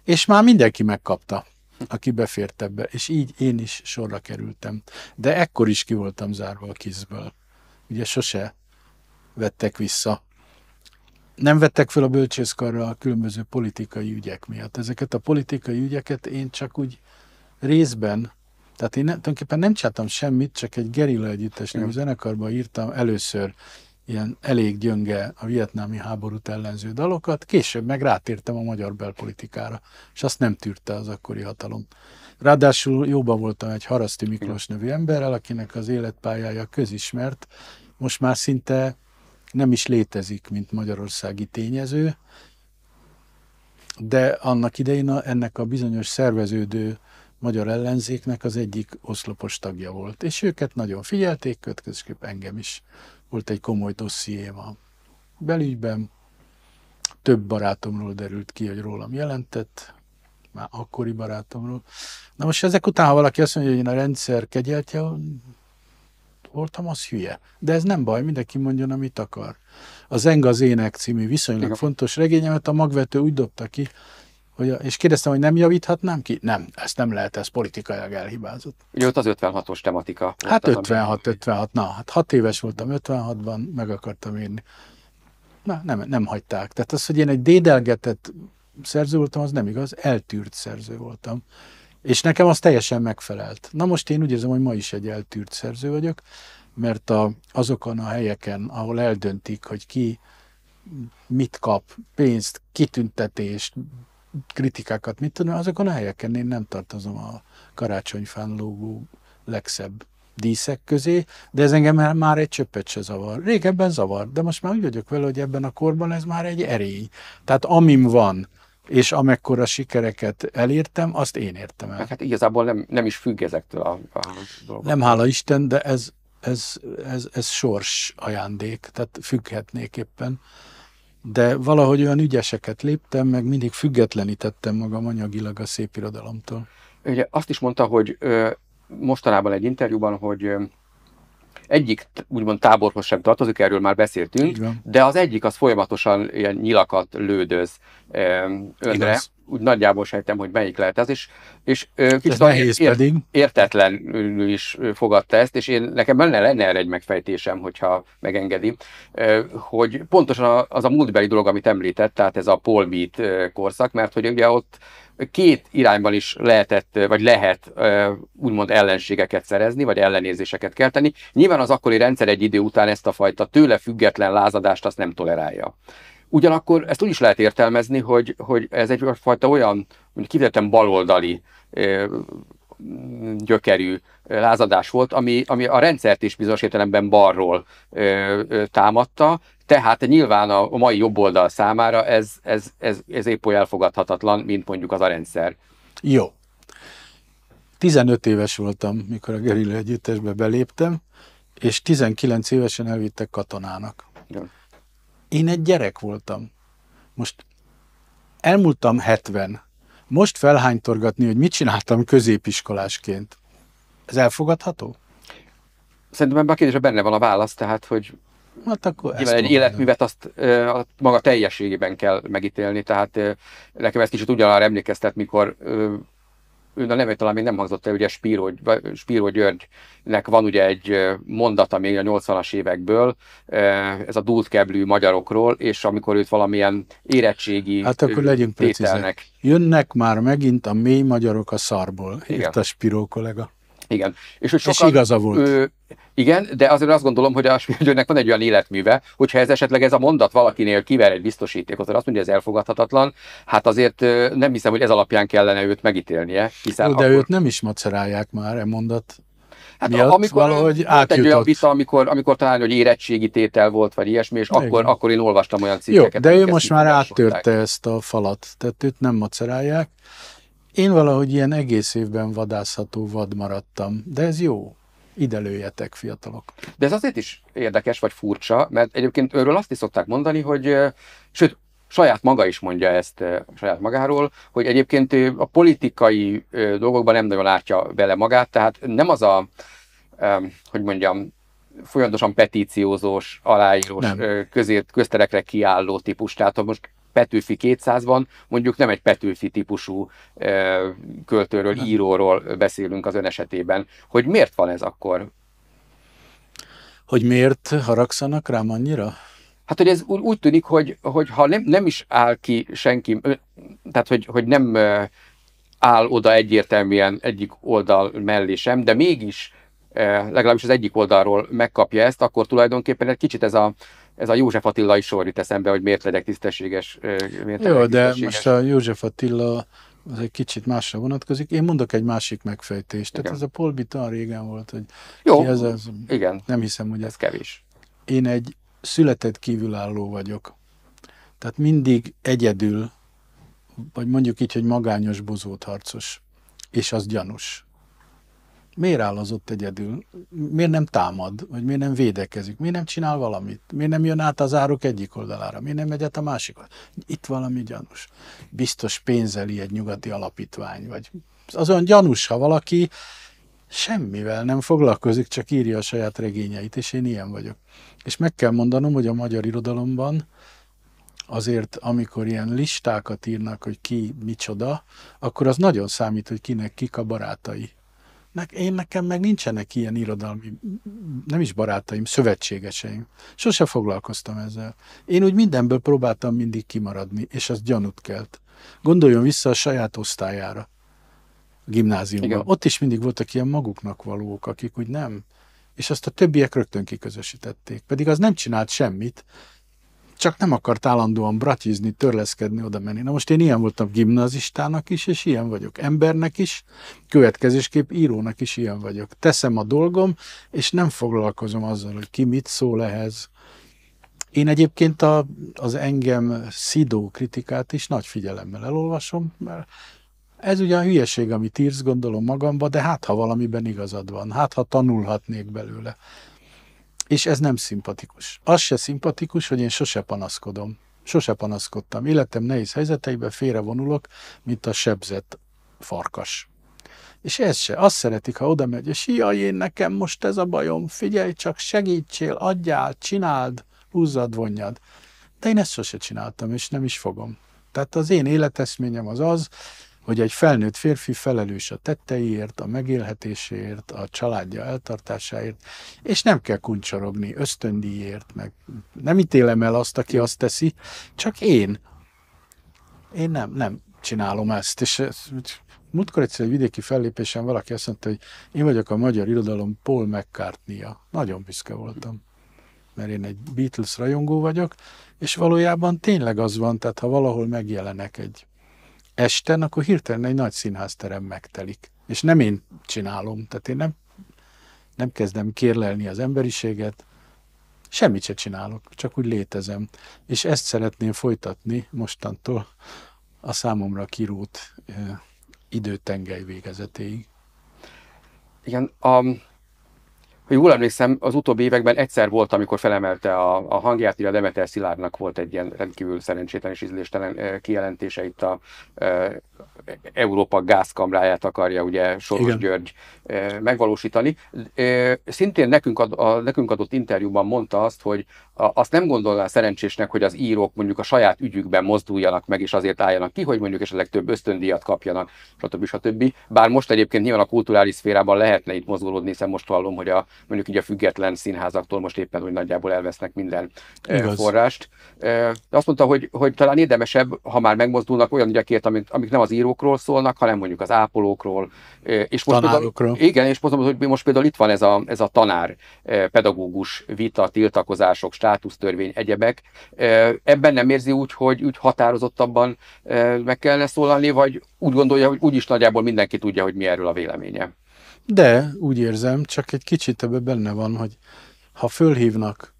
És már mindenki megkapta, aki befért ebbe, és így én is sorra kerültem. De ekkor is ki voltam zárva a kizből. Ugye sose vettek vissza nem vettek fel a bölcsészkarra a különböző politikai ügyek miatt. Ezeket a politikai ügyeket én csak úgy részben, tehát én nem, tulajdonképpen nem csináltam semmit, csak egy gerilla együttes nevű zenekarban írtam először ilyen elég gyönge a vietnámi háborút ellenző dalokat, később meg rátértem a magyar belpolitikára, és azt nem tűrte az akkori hatalom. Ráadásul jóban voltam egy Haraszti Miklós nevű emberrel, akinek az életpályája közismert, most már szinte nem is létezik, mint magyarországi tényező, de annak idején ennek a bizonyos szerveződő magyar ellenzéknek az egyik oszlopos tagja volt, és őket nagyon figyelték, kötközképp engem is volt egy komoly dossziém belügyben, több barátomról derült ki, hogy rólam jelentett, már akkori barátomról. Na most ezek után, ha valaki azt mondja, hogy én a rendszer kegyeltje, voltam, az hülye. De ez nem baj, mindenki mondjon, amit akar. Az Eng az ének című viszonylag Igen. fontos regényemet a magvető úgy dobta ki, hogy a, és kérdeztem, hogy nem javíthatnám ki? Nem, ezt nem lehet, ez politikailag elhibázott. Ugye ott az 56-os tematika. Hát 56-56, na, hát 6 éves voltam 56-ban, meg akartam írni. Na, nem, nem hagyták. Tehát az, hogy én egy dédelgetett szerző voltam, az nem igaz, eltűrt szerző voltam. És nekem az teljesen megfelelt. Na most én úgy érzem, hogy ma is egy eltűrt szerző vagyok, mert a, azokon a helyeken, ahol eldöntik, hogy ki mit kap, pénzt, kitüntetést, kritikákat, mit tudom, azokon a helyeken én nem tartozom a karácsonyfán lógó legszebb díszek közé, de ez engem már egy csöppet se zavar. Régebben zavar, de most már úgy vagyok vele, hogy ebben a korban ez már egy erény. Tehát amim van, és amekkora sikereket elértem, azt én értem el. Hát igazából nem, nem is függ ezektől a, a dolgoktól. Nem, hála Isten, de ez, ez, ez, ez sors ajándék, tehát függhetnék éppen. De valahogy olyan ügyeseket léptem, meg mindig függetlenítettem magam anyagilag a szép irodalomtól. Ugye azt is mondta, hogy ö, mostanában egy interjúban, hogy egyik úgymond táborhoz sem tartozik, erről már beszéltünk, de az egyik az folyamatosan ilyen nyilakat lődöz önre. Igaz úgy nagyjából sejtem, hogy melyik lehet ez, és, és kicsit nehéz ért, pedig. értetlenül is fogadta ezt, és én nekem benne lenne erre egy megfejtésem, hogyha megengedi, hogy pontosan az a múltbeli dolog, amit említett, tehát ez a polmít korszak, mert hogy ugye ott két irányban is lehetett, vagy lehet úgymond ellenségeket szerezni, vagy ellenérzéseket kelteni. Nyilván az akkori rendszer egy idő után ezt a fajta tőle független lázadást azt nem tolerálja. Ugyanakkor ezt úgy is lehet értelmezni, hogy, hogy ez egyfajta olyan, mondjuk kifejezetten baloldali gyökerű lázadás volt, ami, ami a rendszert is bizonyos értelemben balról ö, ö, támadta, tehát nyilván a, a mai jobboldal számára ez, ez, ez, ez épp olyan elfogadhatatlan, mint mondjuk az a rendszer. Jó. 15 éves voltam, mikor a Gerilla Együttesbe beléptem, és 19 évesen elvittek katonának. Jó. Én egy gyerek voltam. Most elmúltam 70. Most felhánytorgatni, hogy mit csináltam középiskolásként. Ez elfogadható? Szerintem ebben a kérdésben benne van a válasz, tehát hogy Hát akkor Nyilván egy életművet azt ö, a maga teljességében kell megítélni, tehát ö, nekem ez kicsit ugyanarra emlékeztet, mikor ö, a neve talán még nem hangzott el, ugye Spíró, Spíró Györgynek van ugye egy mondata még a 80-as évekből, ez a keblű magyarokról, és amikor őt valamilyen érettségi Hát akkor legyünk precízek. Jönnek már megint a mély magyarok a szarból, Igen. a Spíró kollega. Igen. És, hogy sokan, és igaza volt. Ö, igen, de azért azt gondolom, hogy a Spielbergnek van egy olyan életműve, hogyha ez esetleg ez a mondat valakinél kiver egy biztosítékot, azt mondja, ez elfogadhatatlan, hát azért nem hiszem, hogy ez alapján kellene őt megítélnie. Hiszen Jó, de akkor... őt nem is macerálják már, e mondat Hát miatt amikor valahogy átjutott. Egy olyan vita, amikor, amikor talán, hogy érettségi tétel volt, vagy ilyesmi, és akkor, akkor én olvastam olyan cikkeket. Jó, de ő most már áttörte ezt a falat, tehát őt nem macerálják. Én valahogy ilyen egész évben vadászható vad maradtam, de ez jó. Ide lőjetek, fiatalok. De ez azért is érdekes vagy furcsa, mert egyébként őről azt is szokták mondani, hogy sőt, saját maga is mondja ezt saját magáról, hogy egyébként a politikai dolgokban nem nagyon látja vele magát, tehát nem az a, hogy mondjam, folyamatosan petíciózós, aláírós, közért, közterekre kiálló típus. Tehát most Petőfi 200-ban mondjuk nem egy Petőfi típusú költőről, nem. íróról beszélünk az ön esetében. Hogy miért van ez akkor? Hogy miért haragszanak rám annyira? Hát, hogy ez úgy tűnik, hogy, hogy ha nem, nem is áll ki senki, tehát hogy, hogy nem áll oda egyértelműen egyik oldal mellé sem, de mégis legalábbis az egyik oldalról megkapja ezt, akkor tulajdonképpen egy kicsit ez a ez a József Attila is sor jut eszembe, hogy miért legyek tisztességes. Miért Jó, legyek de tisztességes. most a József Attila az egy kicsit másra vonatkozik. Én mondok egy másik megfejtést. Igen. Tehát ez a polbitan régen volt, hogy Jó, ki ez az, igen. nem hiszem, hogy ez, ez kevés. Én egy született kívülálló vagyok. Tehát mindig egyedül, vagy mondjuk így, hogy magányos bozótharcos, és az gyanús miért áll az ott egyedül, miért nem támad, vagy miért nem védekezik, miért nem csinál valamit, miért nem jön át az áruk egyik oldalára, miért nem megy át a másik oldalára. Itt valami gyanús. Biztos pénzeli egy nyugati alapítvány, vagy az olyan gyanús, ha valaki semmivel nem foglalkozik, csak írja a saját regényeit, és én ilyen vagyok. És meg kell mondanom, hogy a magyar irodalomban azért, amikor ilyen listákat írnak, hogy ki micsoda, akkor az nagyon számít, hogy kinek kik a barátai én nekem meg nincsenek ilyen irodalmi, nem is barátaim, szövetségeseim. Sose foglalkoztam ezzel. Én úgy mindenből próbáltam mindig kimaradni, és az gyanút kelt. Gondoljon vissza a saját osztályára, a gimnáziumban. Igen. Ott is mindig voltak ilyen maguknak valók, akik úgy nem. És azt a többiek rögtön kiközösítették. Pedig az nem csinált semmit, csak nem akart állandóan bratizni, törleszkedni, oda menni. Na most én ilyen voltam gimnazistának is, és ilyen vagyok. Embernek is, következésképp írónak is ilyen vagyok. Teszem a dolgom, és nem foglalkozom azzal, hogy ki mit szól ehhez. Én egyébként a, az engem szidó kritikát is nagy figyelemmel elolvasom, mert ez ugyan hülyeség, amit írsz, gondolom magamba, de hát ha valamiben igazad van, hát ha tanulhatnék belőle. És ez nem szimpatikus. Az se szimpatikus, hogy én sose panaszkodom. Sose panaszkodtam. Életem nehéz helyzeteiben félrevonulok, mint a sebzett farkas. És ez se. Azt szeretik, ha oda megy, és jaj, én nekem most ez a bajom, figyelj csak, segítsél, adjál, csináld, húzzad, vonjad. De én ezt sose csináltam, és nem is fogom. Tehát az én életeszményem az az, hogy egy felnőtt férfi felelős a tetteiért, a megélhetéséért, a családja eltartásáért, és nem kell kuncsorogni ösztöndíjért, meg nem ítélem el azt, aki azt teszi, csak én. Én nem, nem csinálom ezt, és múltkor egyszer egy vidéki fellépésen valaki azt mondta, hogy én vagyok a magyar irodalom Paul mccartney -a. Nagyon büszke voltam, mert én egy Beatles rajongó vagyok, és valójában tényleg az van, tehát ha valahol megjelenek egy esten, akkor hirtelen egy nagy színházterem megtelik. És nem én csinálom, tehát én nem, nem kezdem kérlelni az emberiséget, semmit se csinálok, csak úgy létezem. És ezt szeretném folytatni mostantól a számomra kirút időtengely végezetéig. Igen, a, ha jól emlékszem, az utóbbi években egyszer volt, amikor felemelte a, a hangját, illetve a Demeter Szilárdnak volt egy ilyen rendkívül szerencsétlen és ízléstelen kijelentése itt a e, Európa gázkamráját akarja ugye Soros Igen. György e, megvalósítani. E, szintén nekünk, ad, a, nekünk adott interjúban mondta azt, hogy a, azt nem gondolná szerencsésnek, hogy az írók mondjuk a saját ügyükben mozduljanak meg, és azért álljanak ki, hogy mondjuk esetleg több ösztöndíjat kapjanak, stb. stb. Bár most egyébként nyilván a kulturális szférában lehetne itt mozgolódni, hiszen most hallom, hogy a mondjuk így a független színházaktól most éppen úgy nagyjából elvesznek minden e, Igaz. forrást. E, de azt mondta, hogy, hogy talán érdemesebb, ha már megmozdulnak olyan ügyekért, amik, amik nem az írókról szólnak, hanem mondjuk az ápolókról. E, és most Tanárokról. Például, igen, és mondom, hogy most például itt van ez a, ez a tanár pedagógus vita, tiltakozások, státusztörvény, egyebek. Ebben nem érzi úgy, hogy úgy határozottabban meg kellene szólalni, vagy úgy gondolja, hogy úgyis nagyjából mindenki tudja, hogy mi erről a véleménye? De úgy érzem, csak egy kicsit ebben benne van, hogy ha fölhívnak,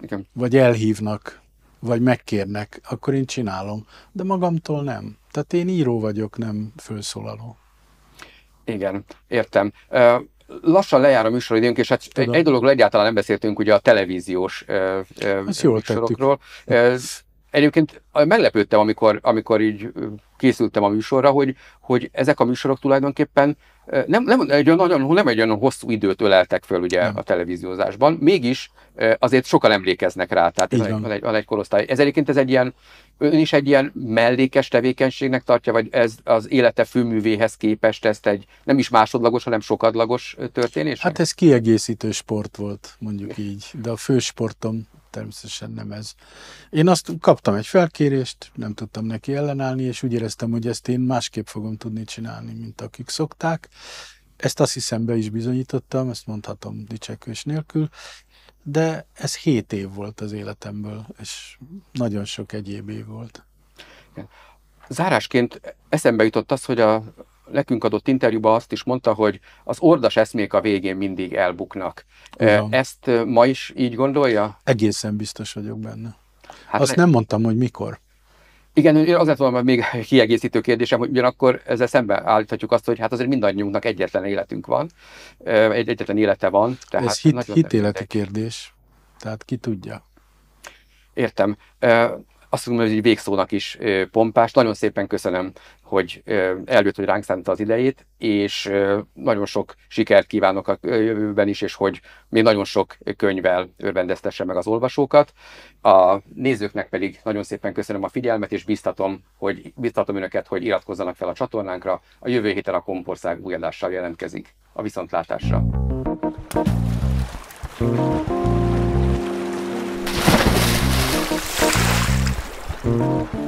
Igen. vagy elhívnak, vagy megkérnek, akkor én csinálom. De magamtól nem. Tehát én író vagyok, nem felszólaló. Igen, értem. Lassan lejár a műsoridőnk, és hát egy, egy dologról egyáltalán nem beszéltünk, ugye a televíziós ö, ö, műsorokról. Ez, Egyébként meglepődtem, amikor, amikor így készültem a műsorra, hogy, hogy ezek a műsorok tulajdonképpen nem, nem, egy olyan, nagyon, nem egy olyan hosszú időt öleltek föl ugye nem. a televíziózásban, mégis azért sokan emlékeznek rá, tehát ez van. van, egy, van egy korosztály. Ez egyébként ez egy ilyen, ön is egy ilyen mellékes tevékenységnek tartja, vagy ez az élete főművéhez képest ezt egy nem is másodlagos, hanem sokadlagos történés? Hát ez kiegészítő sport volt, mondjuk így, de a fő sportom természetesen nem ez. Én azt kaptam egy felkérést, nem tudtam neki ellenállni, és úgy éreztem, hogy ezt én másképp fogom tudni csinálni, mint akik szokták. Ezt azt hiszem be is bizonyítottam, ezt mondhatom dicsekvés nélkül, de ez hét év volt az életemből, és nagyon sok egyéb év volt. Zárásként eszembe jutott az, hogy a, nekünk adott interjúban azt is mondta, hogy az ordas eszmék a végén mindig elbuknak. Ja. Ezt ma is így gondolja? Egészen biztos vagyok benne. Hát Azt ne... nem mondtam, hogy mikor. Igen, azért van még [laughs] kiegészítő kérdésem, hogy ugyanakkor ezzel szembe állíthatjuk azt, hogy hát azért mindannyiunknak egyetlen életünk van, egy egyetlen élete van. Tehát Ez hit, hitéleti kérdés, tehát ki tudja. Értem azt mondom, hogy egy végszónak is pompás. Nagyon szépen köszönöm hogy eljött, hogy ránk szánta az idejét, és nagyon sok sikert kívánok a jövőben is, és hogy még nagyon sok könyvvel örvendeztesse meg az olvasókat. A nézőknek pedig nagyon szépen köszönöm a figyelmet, és biztatom, hogy, biztatom önöket, hogy iratkozzanak fel a csatornánkra. A jövő héten a Kompország új adással jelentkezik. A viszontlátásra! thank you